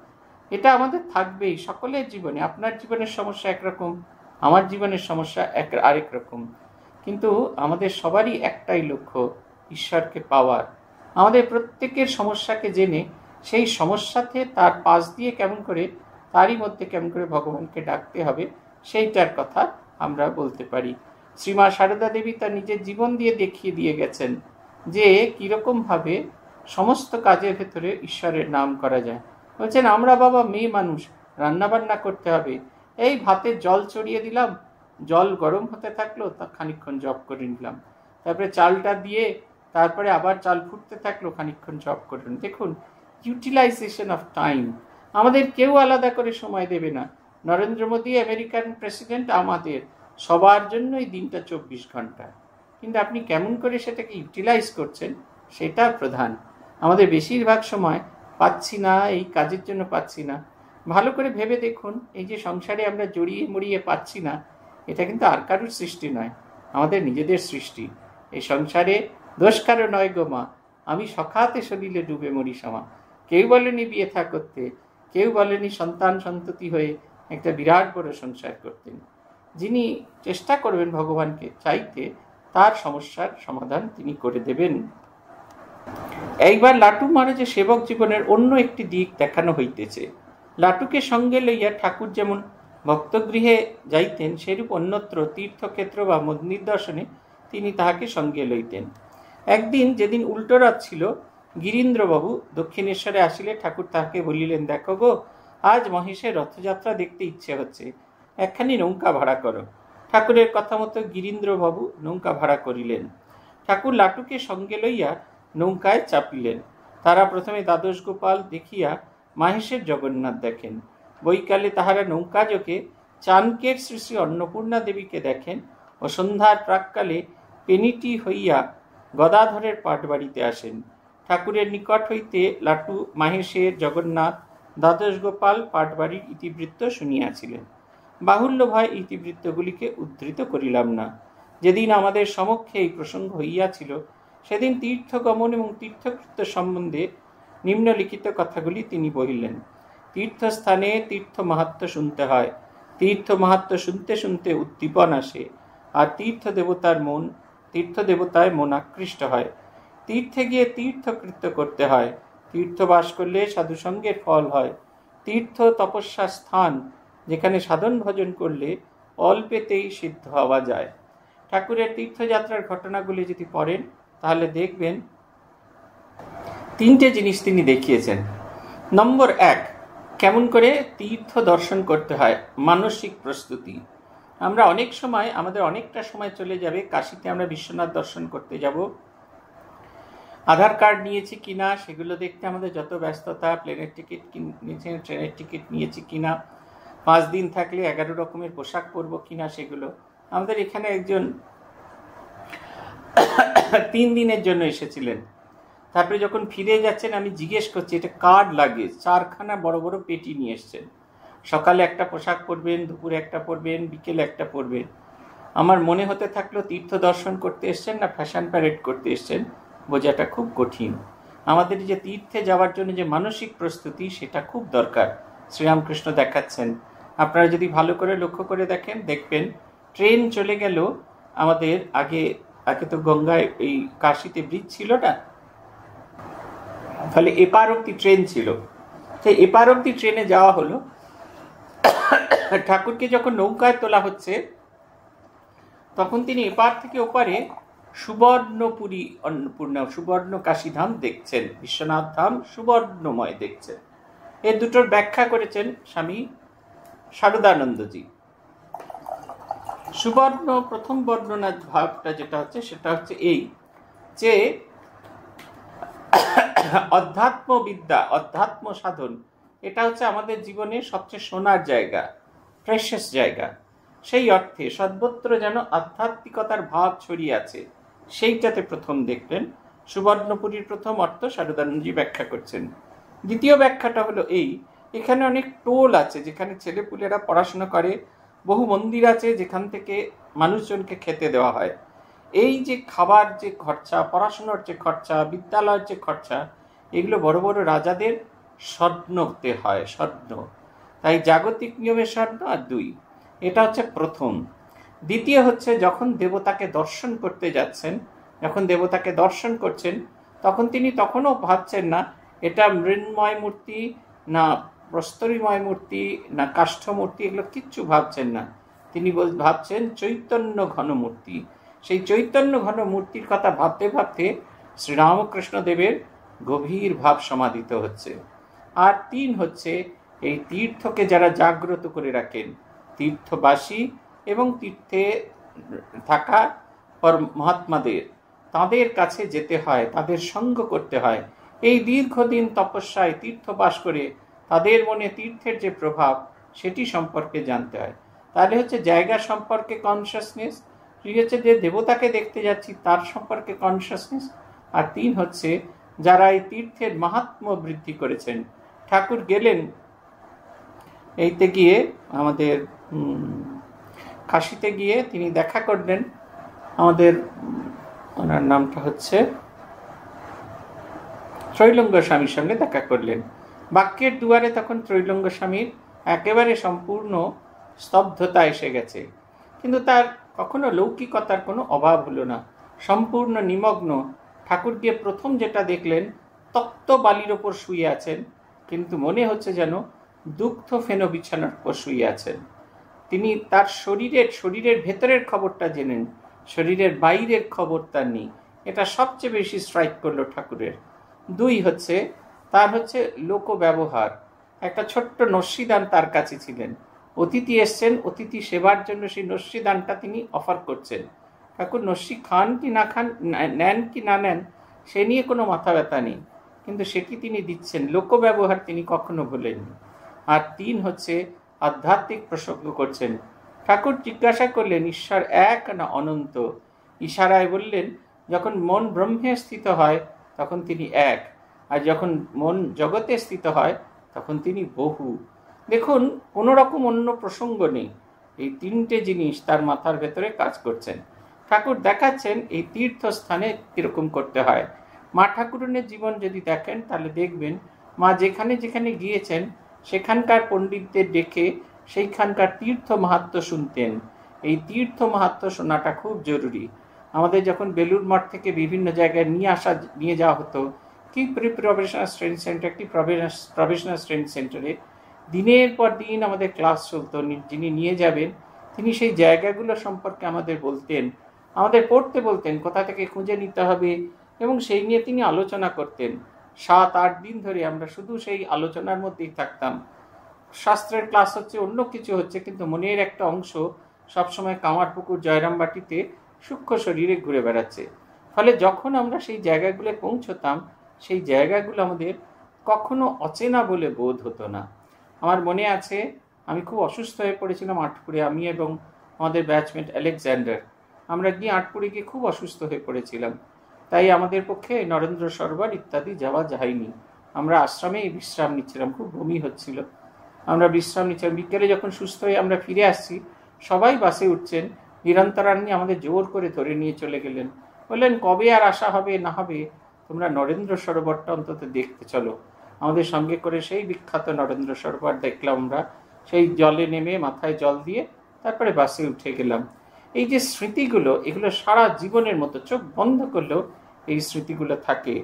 এটা আমাদের থাকবেই সকলের জীবনে আপনার জীবনের সমস্যা একরকম আমার জীবনের সমস্যা এক আরেক রকম কিন্তু আমাদের সবারই একটাই লক্ষ্য ঈশ্বরকে পাওয়ার আমাদের প্রত্যেকের সমস্যাকে জেনে সেই সমস্যাতে তার পাশ দিয়ে কেমন করে তারই মধ্যে কেমন করে ভগবানকে ডাকতে হবে সেইটার কথা আমরা বলতে পারি শ্রীমা সারদা দেবী তার নিজের জীবন দিয়ে দেখিয়ে দিয়ে গেছেন যে কীরকমভাবে সমস্ত কাজের ভেতরে ঈশ্বরের নাম করা যায় বলছেন আমরা বাবা মেয়ে মানুষ রান্নাবান্না করতে হবে এই ভাতে জল চড়িয়ে দিলাম জল গরম হতে থাকলো তা খানিক্ষণ জব করে নিলাম তারপরে চালটা দিয়ে তারপরে আবার চাল ফুটতে থাকলো খানিক্ষণ জব করে দেখুন ইউটিলাইজেশন অফ টাইম আমাদের কেউ আলাদা করে সময় দেবে না নরেন্দ্র মোদী আমেরিকান প্রেসিডেন্ট আমাদের সবার জন্য এই দিনটা চব্বিশ ঘন্টা কিন্তু আপনি কেমন করে সেটাকে ইউটিলাইজ করছেন সেটা প্রধান আমাদের বেশিরভাগ সময় পাচ্ছি না এই কাজের জন্য পাচ্ছি না ভালো করে ভেবে দেখুন এই যে সংসারে আমরা জড়িয়ে মরিয়ে পাচ্ছি না এটা কিন্তু আর কারুর সৃষ্টি নয় আমাদের নিজেদের সৃষ্টি এই সংসারে দোষ কারো নয় গো মা আমি সখাতে শরীরে ডুবে মরি সমা কেউ বলেনি বিয়ে থাকতে করতে কেউ বলেনি সন্তান সন্ততি হয়ে একটা বিরাট বড় সংসার করতেন যিনি চেষ্টা করবেন ভগবানকে চাইতে তার সমস্যার সমাধান তিনি করে দেবেন এইবার লাটু মহারাজের সেবক জীবনের অন্য একটি দিক দেখানো হইতেছে লাটুকে সঙ্গে লইয়া ঠাকুর যেমন ভক্তগৃহে যাইতেন সেরূপ অন্যত্র তীর্থক্ষেত্র বা মন্দির দর্শনে তিনি তাহাকে সঙ্গে লইতেন একদিন যেদিন উল্টোরাত ছিল গিরীন্দ্রবাবু দক্ষিণেশ্বরে আসিলে ঠাকুর তাহাকে বলিলেন দেখো গো আজ মহিষের রথযাত্রা দেখতে ইচ্ছে হচ্ছে একখানি নৌকা ভাড়া করো ঠাকুরের কথা মতো গিরীন্দ্রবাবু নৌকা ভাড়া করিলেন ঠাকুর লাটুকে সঙ্গে লইয়া নৌকায় চাপিলেন তারা প্রথমে দ্বাদশ গোপাল দেখিয়া মাহেশের জগন্নাথ দেখেন বৈকালে তাহারা নৌকাজকে চানকের শ্রী শ্রী অন্নপূর্ণা দেবীকে দেখেন ও সন্ধ্যার প্রাককালে পেনিটি হইয়া গদাধরের পাটবাড়িতে আসেন ঠাকুরের নিকট হইতে লাটু মাহেশের জগন্নাথ দ্বাদশ গোপাল পাটবাড়ির ইতিবৃত্ত শুনিয়াছিলেন বাহুল্য ভয় ইতিবৃত্তগুলিকে উদ্ধৃত করিলাম না যেদিন আমাদের সমক্ষে এই প্রসঙ্গ হইয়াছিল সেদিন তীর্থগমন এবং তীর্থকৃত্য সম্বন্ধে নিম্নলিখিত কথাগুলি তিনি বলিলেন তীর্থস্থানে তীর্থ মাহাত্ম শুনতে হয় তীর্থ মাহাত্ম শুনতে শুনতে উদ্দীপন আসে আর তীর্থ দেবতার মন তীর্থ দেবতায় মন আকৃষ্ট হয় তীর্থে গিয়ে তীর্থকৃত্য করতে হয় তীর্থবাস করলে সাধুসঙ্গের ফল হয় তীর্থ তপস্যা স্থান যেখানে সাধন ভজন করলে অল্পেতেই সিদ্ধ হওয়া যায় ঠাকুরের তীর্থযাত্রার ঘটনাগুলি যদি পড়েন তাহলে দেখবেন তিনটে জিনিস তিনি দেখিয়েছেন নম্বর এক কেমন করে তীর্থ দর্শন করতে হয় মানসিক প্রস্তুতি আমরা অনেক সময় আমাদের অনেকটা সময় চলে যাবে কাশিতে আমরা বিশ্বনাথ দর্শন করতে যাব আধার কার্ড নিয়েছি কি না সেগুলো দেখতে আমাদের যত ব্যস্ততা প্লেনের টিকিট নিয়েছি ট্রেনের টিকিট নিয়েছি কি না পাঁচ দিন থাকলে এগারো রকমের পোশাক পরবো কি না সেগুলো আমাদের এখানে একজন তিন দিনের জন্য এসেছিলেন তারপরে যখন ফিরে যাচ্ছেন আমি জিজ্ঞেস করছি এটা কার্ড লাগে চারখানা বড় বড় পেটি নিয়ে এসছেন সকালে একটা পোশাক পরবেন দুপুরে একটা পরবেন বিকেলে একটা পরবেন আমার মনে হতে থাকলো তীর্থ দর্শন করতে এসছেন না ফ্যাশন প্যারেড করতে এসছেন বোঝাটা খুব কঠিন আমাদের যে তীর্থে যাওয়ার জন্য যে মানসিক প্রস্তুতি সেটা খুব দরকার শ্রীরামকৃষ্ণ দেখাচ্ছেন আপনারা যদি ভালো করে লক্ষ্য করে দেখেন দেখবেন ট্রেন চলে গেল আমাদের আগে আগে তো গঙ্গায় এই কাশিতে ব্রিজ ছিল না ফলে এপার অব্দি ট্রেন ছিল সেই এপার অব্দি ট্রেনে যাওয়া হলো ঠাকুরকে যখন নৌকায় তোলা হচ্ছে তখন তিনি এপার থেকে ওপারে সুবর্ণপুরী অন্নপূর্ণা সুবর্ণ কাশীধাম দেখছেন বিশ্বনাথ ধাম সুবর্ণময় দেখছেন এ দুটোর ব্যাখ্যা করেছেন স্বামী শারদানন্দজি সুবর্ণ প্রথম বর্ণনার ভাবটা যেটা হচ্ছে সেটা হচ্ছে এই যে অধ্যাত্মবিদ্যা অধ্যাত্ম সাধন এটা হচ্ছে আমাদের জীবনে সবচেয়ে সোনার জায়গা প্রেশেস জায়গা সেই অর্থে সর্বত্র যেন আধ্যাত্মিকতার ভাব ছড়িয়ে আছে সেইটাতে প্রথম দেখলেন সুবর্ণপুরীর প্রথম অর্থ সারদানন্দজি ব্যাখ্যা করছেন দ্বিতীয় ব্যাখ্যাটা হলো এই এখানে অনেক টোল আছে যেখানে ছেলেপুলেরা পড়াশোনা করে বহু মন্দির আছে যেখান থেকে মানুষজনকে খেতে দেওয়া হয় এই যে খাবার যে খরচা পড়াশোনার যে খরচা বিদ্যালয়ের যে খরচা এগুলো বড় বড় রাজাদের স্বর্ণতে হয় স্বর্ণ তাই জাগতিক নিয়মে স্বর্ণ আর দুই এটা হচ্ছে প্রথম দ্বিতীয় হচ্ছে যখন দেবতাকে দর্শন করতে যাচ্ছেন যখন দেবতাকে দর্শন করছেন তখন তিনি তখনও ভাবছেন না এটা মৃন্ময় মূর্তি না প্রস্তরীময় মূর্তি না কাষ্ঠ মূর্তি এগুলো কিচ্ছু ভাবছেন না তিনি বল ভাবছেন চৈতন্য ঘন মূর্তি সেই চৈতন্য ঘন মূর্তির কথা ভাবতে ভাবতে শ্রীরামকৃষ্ণদেবের গভীর ভাব সমাধিত হচ্ছে আর তিন হচ্ছে এই তীর্থকে যারা জাগ্রত করে রাখেন তীর্থবাসী এবং তীর্থে থাকা পর মহাত্মাদের তাদের কাছে যেতে হয় তাদের সঙ্গ করতে হয় এই দীর্ঘদিন তপস্যায় তীর্থবাস করে তাদের মনে তীর্থের যে প্রভাব সেটি সম্পর্কে জানতে হয় তাহলে হচ্ছে জায়গা সম্পর্কে কনসিয়াসনেস দুই হচ্ছে যে দেবতাকে দেখতে যাচ্ছি তার সম্পর্কে কনসিয়াসনেস আর তিন হচ্ছে যারা এই তীর্থের মাহাত্ম বৃদ্ধি করেছেন ঠাকুর গেলেন এইতে গিয়ে আমাদের কাশিতে গিয়ে তিনি দেখা করলেন আমাদের ওনার নামটা হচ্ছে ত্রৈলঙ্গ স্বামীর সঙ্গে দেখা করলেন বাক্যের দুয়ারে তখন ত্রৈলঙ্গ স্বামীর একেবারে সম্পূর্ণ স্তব্ধতা এসে গেছে কিন্তু তার কখনো লৌকিকতার কোনো অভাব হলো না সম্পূর্ণ নিমগ্ন ঠাকুর গিয়ে প্রথম যেটা দেখলেন তপ্ত বালির ওপর শুয়ে আছেন কিন্তু মনে হচ্ছে যেন দুগ্ধ ফেনো বিছানার ওপর শুয়ে আছেন তিনি তার শরীরের শরীরের ভেতরের খবরটা জেনেন শরীরের বাইরের খবর তার নেই এটা সবচেয়ে বেশি স্ট্রাইক করলো ঠাকুরের দুই হচ্ছে তার হচ্ছে লোক ব্যবহার একটা ছোট্ট নস্যিদান তার কাছে ছিলেন অতিথি এসছেন অতিথি সেবার জন্য সেই নস্যিদানটা তিনি অফার করছেন ঠাকুর নস্যি খান কি না খান নেন কি না নেন সে নিয়ে কোনো মাথা ব্যথা নেই কিন্তু সেটি তিনি দিচ্ছেন লোক ব্যবহার তিনি কখনো বলেননি আর তিন হচ্ছে আধ্যাত্মিক প্রসঙ্গ করছেন ঠাকুর জিজ্ঞাসা করলেন ঈশ্বর এক না অনন্ত ইশারায় বললেন যখন মন ব্রহ্মে স্থিত হয় তখন তিনি এক আর যখন মন জগতে স্থিত হয় তখন তিনি বহু দেখুন কোনো রকম অন্য প্রসঙ্গ নেই এই তিনটে জিনিস তার মাথার ভেতরে কাজ করছেন ঠাকুর দেখাচ্ছেন এই তীর্থস্থানে কীরকম করতে হয় মা ঠাকুরনের জীবন যদি দেখেন তাহলে দেখবেন মা যেখানে যেখানে গিয়েছেন সেখানকার পণ্ডিতদের ডেকে সেইখানকার তীর্থ মাহাত্ম শুনতেন এই তীর্থ মাহাত্ম শোনাটা খুব জরুরি আমাদের যখন বেলুর মঠ থেকে বিভিন্ন জায়গায় নিয়ে আসা নিয়ে যাওয়া হতো কি প্রি প্রফেশনাল ট্রেনিং সেন্টার কি প্রফেশনাল ট্রেনিং সেন্টারে দিনের পর দিন আমাদের ক্লাস চলতো যিনি নিয়ে যাবেন তিনি সেই জায়গাগুলো সম্পর্কে আমাদের বলতেন আমাদের পড়তে বলতেন কোথা থেকে খুঁজে নিতে হবে এবং সেই নিয়ে তিনি আলোচনা করতেন সাত আট দিন ধরে আমরা শুধু সেই আলোচনার মধ্যেই থাকতাম শাস্ত্রের ক্লাস হচ্ছে অন্য কিছু হচ্ছে কিন্তু মনের একটা অংশ সবসময় কামারপুকুর জয়রামবাটিতে সূক্ষ্ম শরীরে ঘুরে বেড়াচ্ছে ফলে যখন আমরা সেই জায়গাগুলো পৌঁছতাম সেই জায়গাগুলো আমাদের কখনো অচেনা বলে বোধ হতো না আমার মনে আছে আমি খুব অসুস্থ হয়ে পড়েছিলাম আটপুরে আমি এবং আমাদের ব্যাচমেট আলেকজান্ডার আমরা গিয়ে আটপুরে গিয়ে খুব অসুস্থ হয়ে পড়েছিলাম তাই আমাদের পক্ষে নরেন্দ্র সরোবর ইত্যাদি যাওয়া যায়নি আমরা আশ্রমেই বিশ্রাম নিচ্ছিলাম খুব বমি হচ্ছিল আমরা বিশ্রাম নিচ্ছিলাম বিকেলে যখন সুস্থ হয়ে আমরা ফিরে আসছি সবাই বাসে উঠছেন নিরন্তরান্নি আমাদের জোর করে ধরে নিয়ে চলে গেলেন বললেন কবে আর আসা হবে না হবে তোমরা নরেন্দ্র সরোবরটা অন্তত দেখতে চলো আমাদের সঙ্গে করে সেই বিখ্যাত নরেন্দ্র সরোবর দেখলাম আমরা সেই জলে নেমে মাথায় জল দিয়ে তারপরে বাসে উঠে গেলাম এই যে স্মৃতিগুলো এগুলো সারা জীবনের মতো চোখ বন্ধ করলেও এই স্মৃতিগুলো থাকে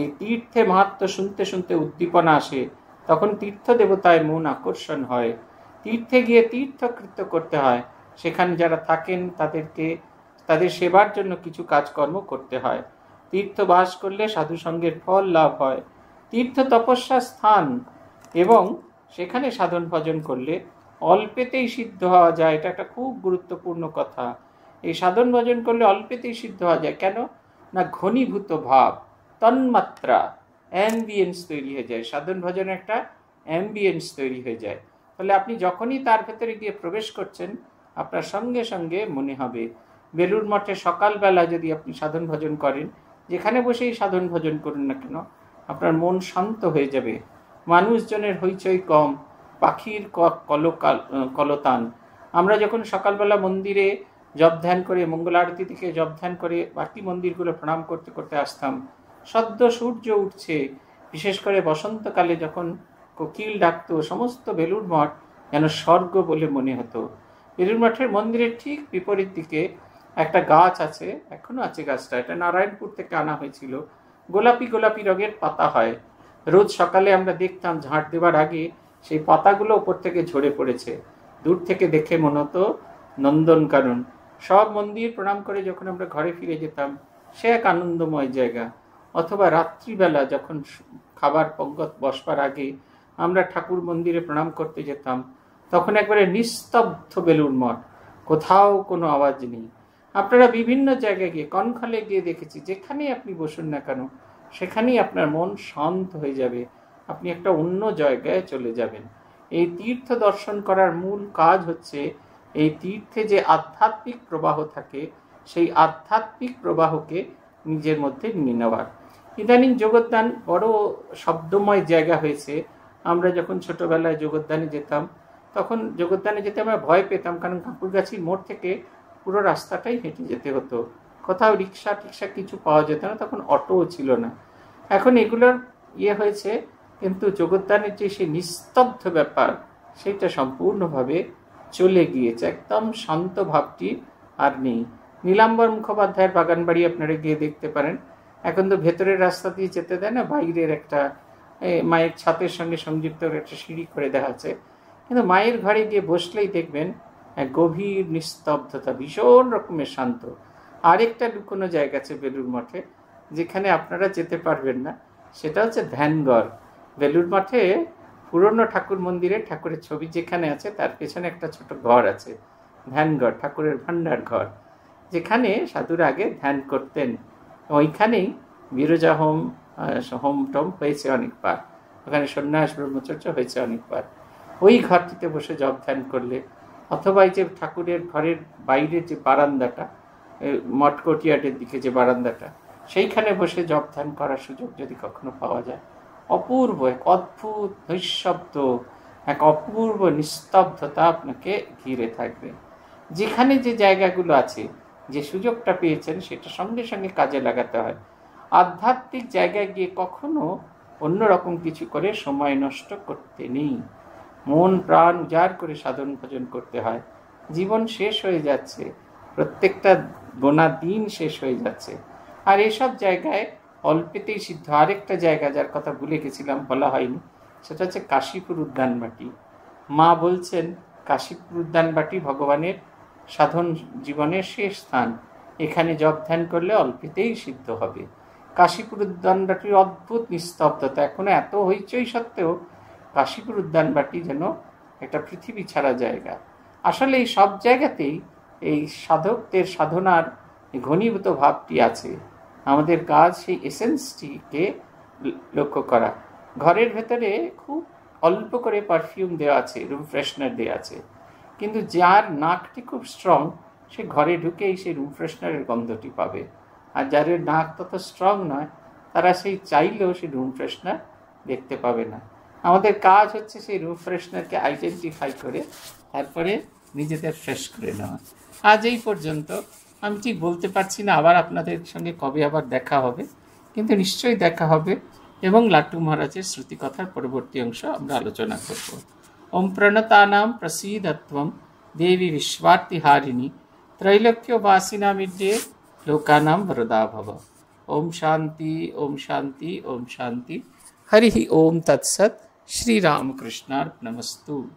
এই তীর্থে মাহাত্ম শুনতে শুনতে উদ্দীপনা আসে তখন তীর্থ দেবতায় মন আকর্ষণ হয় তীর্থে গিয়ে তীর্থকৃত্য করতে হয় সেখানে যারা থাকেন তাদেরকে তাদের সেবার জন্য কিছু কাজকর্ম করতে হয় তীর্থ বাস করলে সাধু সঙ্গের ফল লাভ হয় তীর্থ তপস্যা স্থান এবং সেখানে সাধন ভজন করলে অল্পেতেই সিদ্ধ হওয়া যায় এটা একটা খুব গুরুত্বপূর্ণ কথা এই সাধন ভজন করলে অল্পেতেই সিদ্ধ হওয়া যায় কেন না ঘনীভূত ভাব তন্মাত্রা অ্যাম্বিয়েন্স তৈরি হয়ে যায় সাধন ভজনের একটা অ্যাম্বিয়েন্স তৈরি হয়ে যায় ফলে আপনি যখনই তার ভেতরে গিয়ে প্রবেশ করছেন আপনার সঙ্গে সঙ্গে মনে হবে বেলুর মঠে সকালবেলা যদি আপনি সাধন ভজন করেন যেখানে বসেই সাধন ভজন করুন না কেন আপনার মন শান্ত হয়ে যাবে মানুষজনের হইচই কম পাখির কলকাল কলতান আমরা যখন সকালবেলা মন্দিরে জপ ধ্যান করে মঙ্গল আরতি থেকে জপ ধ্যান করে বাকি মন্দিরগুলো প্রণাম করতে করতে আসতাম সদ্য সূর্য উঠছে বিশেষ করে বসন্তকালে যখন কোকিল ডাকতো সমস্ত বেলুর মঠ যেন স্বর্গ বলে মনে হতো বেলুর মঠের মন্দিরের ঠিক বিপরীত দিকে একটা গাছ আছে এখনও আছে গাছটা এটা নারায়ণপুর থেকে আনা হয়েছিল গোলাপি গোলাপি রঙের পাতা হয় রোজ সকালে আমরা দেখতাম ঝাঁট দেবার আগে সেই পাতাগুলো ওপর থেকে ঝরে পড়েছে দূর থেকে দেখে মনে হতো নন্দনকানন সব মন্দির প্রণাম করে যখন আমরা ঘরে ফিরে যেতাম সে এক আনন্দময় জায়গা অথবা রাত্রিবেলা যখন খাবার পঙ্গত বসবার আগে আমরা ঠাকুর মন্দিরে প্রণাম করতে যেতাম তখন একবারে নিস্তব্ধ বেলুর মঠ কোথাও কোনো আওয়াজ নেই আপনারা বিভিন্ন জায়গায় গিয়ে কনখলে গিয়ে দেখেছি যেখানেই আপনি বসুন না কেন সেখানেই আপনার মন শান্ত হয়ে যাবে আপনি একটা অন্য জায়গায় চলে যাবেন এই তীর্থ দর্শন করার মূল কাজ হচ্ছে এই তীর্থে যে আধ্যাত্মিক প্রবাহ থাকে সেই আধ্যাত্মিক প্রবাহকে নিজের মধ্যে নিয়ে নেওয়ার ইদানিং যোগদান বড় শব্দময় জায়গা হয়েছে আমরা যখন ছোটবেলায় যোগদানে যেতাম তখন যোগদানে যেতে আমরা ভয় পেতাম কারণ কাকুরগাছির মোড় থেকে পুরো রাস্তাটাই হেঁটে যেতে হতো কোথাও রিক্সা টিক্সা কিছু পাওয়া যেত না তখন অটোও ছিল না এখন এগুলোর ইয়ে হয়েছে কিন্তু যোগদানের যে সেই নিস্তব্ধ ব্যাপার সেটা সম্পূর্ণভাবে চলে গিয়েছে একদম শান্ত ভাবটি আর নেই নীলাম্বর মুখোপাধ্যায়ের বাগানবাড়ি আপনারা গিয়ে দেখতে পারেন এখন তো ভেতরের রাস্তা দিয়ে যেতে দেয় না বাইরের একটা মায়ের ছাতের সঙ্গে সংযুক্ত একটা সিঁড়ি করে দেখাচ্ছে কিন্তু মায়ের ঘরে গিয়ে বসলেই দেখবেন গভীর নিস্তব্ধতা ভীষণ রকমের শান্ত আরেকটা লুকোনো জায়গা আছে বেলুর মঠে যেখানে আপনারা যেতে পারবেন না সেটা হচ্ছে ধ্যানগড় বেলুর মঠে পুরনো ঠাকুর মন্দিরে ঠাকুরের ছবি যেখানে আছে তার পেছনে একটা ছোট ঘর আছে ধ্যানঘর ঠাকুরের ভান্ডার ঘর যেখানে সাধুর আগে ধ্যান করতেন ওইখানেই বিরজা হোম হোম টোম হয়েছে অনেকবার ওখানে সন্ন্যাস ব্রহ্মচর্য হয়েছে অনেকবার ওই ঘরটিতে বসে জব ধ্যান করলে অথবা এই যে ঠাকুরের ঘরের বাইরের যে বারান্দাটা মঠকটিয়াটের দিকে যে বারান্দাটা সেইখানে বসে জব ধ্যান করার সুযোগ যদি কখনো পাওয়া যায় অপূর্ব এক অদ্ভুত নৈশব্দ এক অপূর্ব নিস্তব্ধতা আপনাকে ঘিরে থাকবে যেখানে যে জায়গাগুলো আছে যে সুযোগটা পেয়েছেন সেটা সঙ্গে সঙ্গে কাজে লাগাতে হয় আধ্যাত্মিক জায়গায় গিয়ে কখনো অন্যরকম কিছু করে সময় নষ্ট করতে নেই মন প্রাণ উজাড় করে সাধন ভজন করতে হয় জীবন শেষ হয়ে যাচ্ছে প্রত্যেকটা গোনা দিন শেষ হয়ে যাচ্ছে আর এসব জায়গায় অল্পেতেই সিদ্ধ আরেকটা জায়গা যার কথা ভুলে গেছিলাম বলা হয়নি সেটা হচ্ছে কাশীপুর উদ্যান বাটি মা বলছেন কাশীপুর উদ্যান বাটি ভগবানের সাধন জীবনের শেষ স্থান এখানে জপ ধ্যান করলে অল্পেতেই সিদ্ধ হবে কাশীপুর উদ্যানবাটির অদ্ভুত নিস্তব্ধতা এখনও এত হইচই সত্ত্বেও কাশীপুর উদ্যানবাটি যেন একটা পৃথিবী ছাড়া জায়গা আসলে এই সব জায়গাতেই এই সাধকদের সাধনার ঘনীভূত ভাবটি আছে আমাদের কাজ সেই এসেন্সটিকে লক্ষ্য করা ঘরের ভেতরে খুব অল্প করে পারফিউম দেওয়া আছে রুম ফ্রেশনার দেওয়া আছে কিন্তু যার নাকটি খুব স্ট্রং সে ঘরে ঢুকেই সেই রুম ফ্রেশনারের গন্ধটি পাবে আর যাদের নাক তত স্ট্রং নয় তারা সেই চাইলেও সেই রুম ফ্রেশনার দেখতে পাবে না আমাদের কাজ হচ্ছে সেই রুম ফ্রেশনারকে আইডেন্টিফাই করে তারপরে নিজেদের ফ্রেশ করে নেওয়া আজ এই পর্যন্ত আমি কি বলতে পারছি না আবার আপনাদের সঙ্গে কবি আবার দেখা হবে কিন্তু নিশ্চয়ই দেখা হবে এবং লাটুক মহারাজের স্মৃতি কথার পরবর্তী অংশ আলোচনা করব ओम प्रणतानाम প্রসীদত্বম দেবী বিশ্বার্থিহারিণী ত্রৈলক্যবাসিনা মিড্যে লোকানাং বরদাভব ओम শান্তি ओम शांति ओम शांति हरि ओम तत्सत শ্রী রামকৃষ্ণ নমস্তু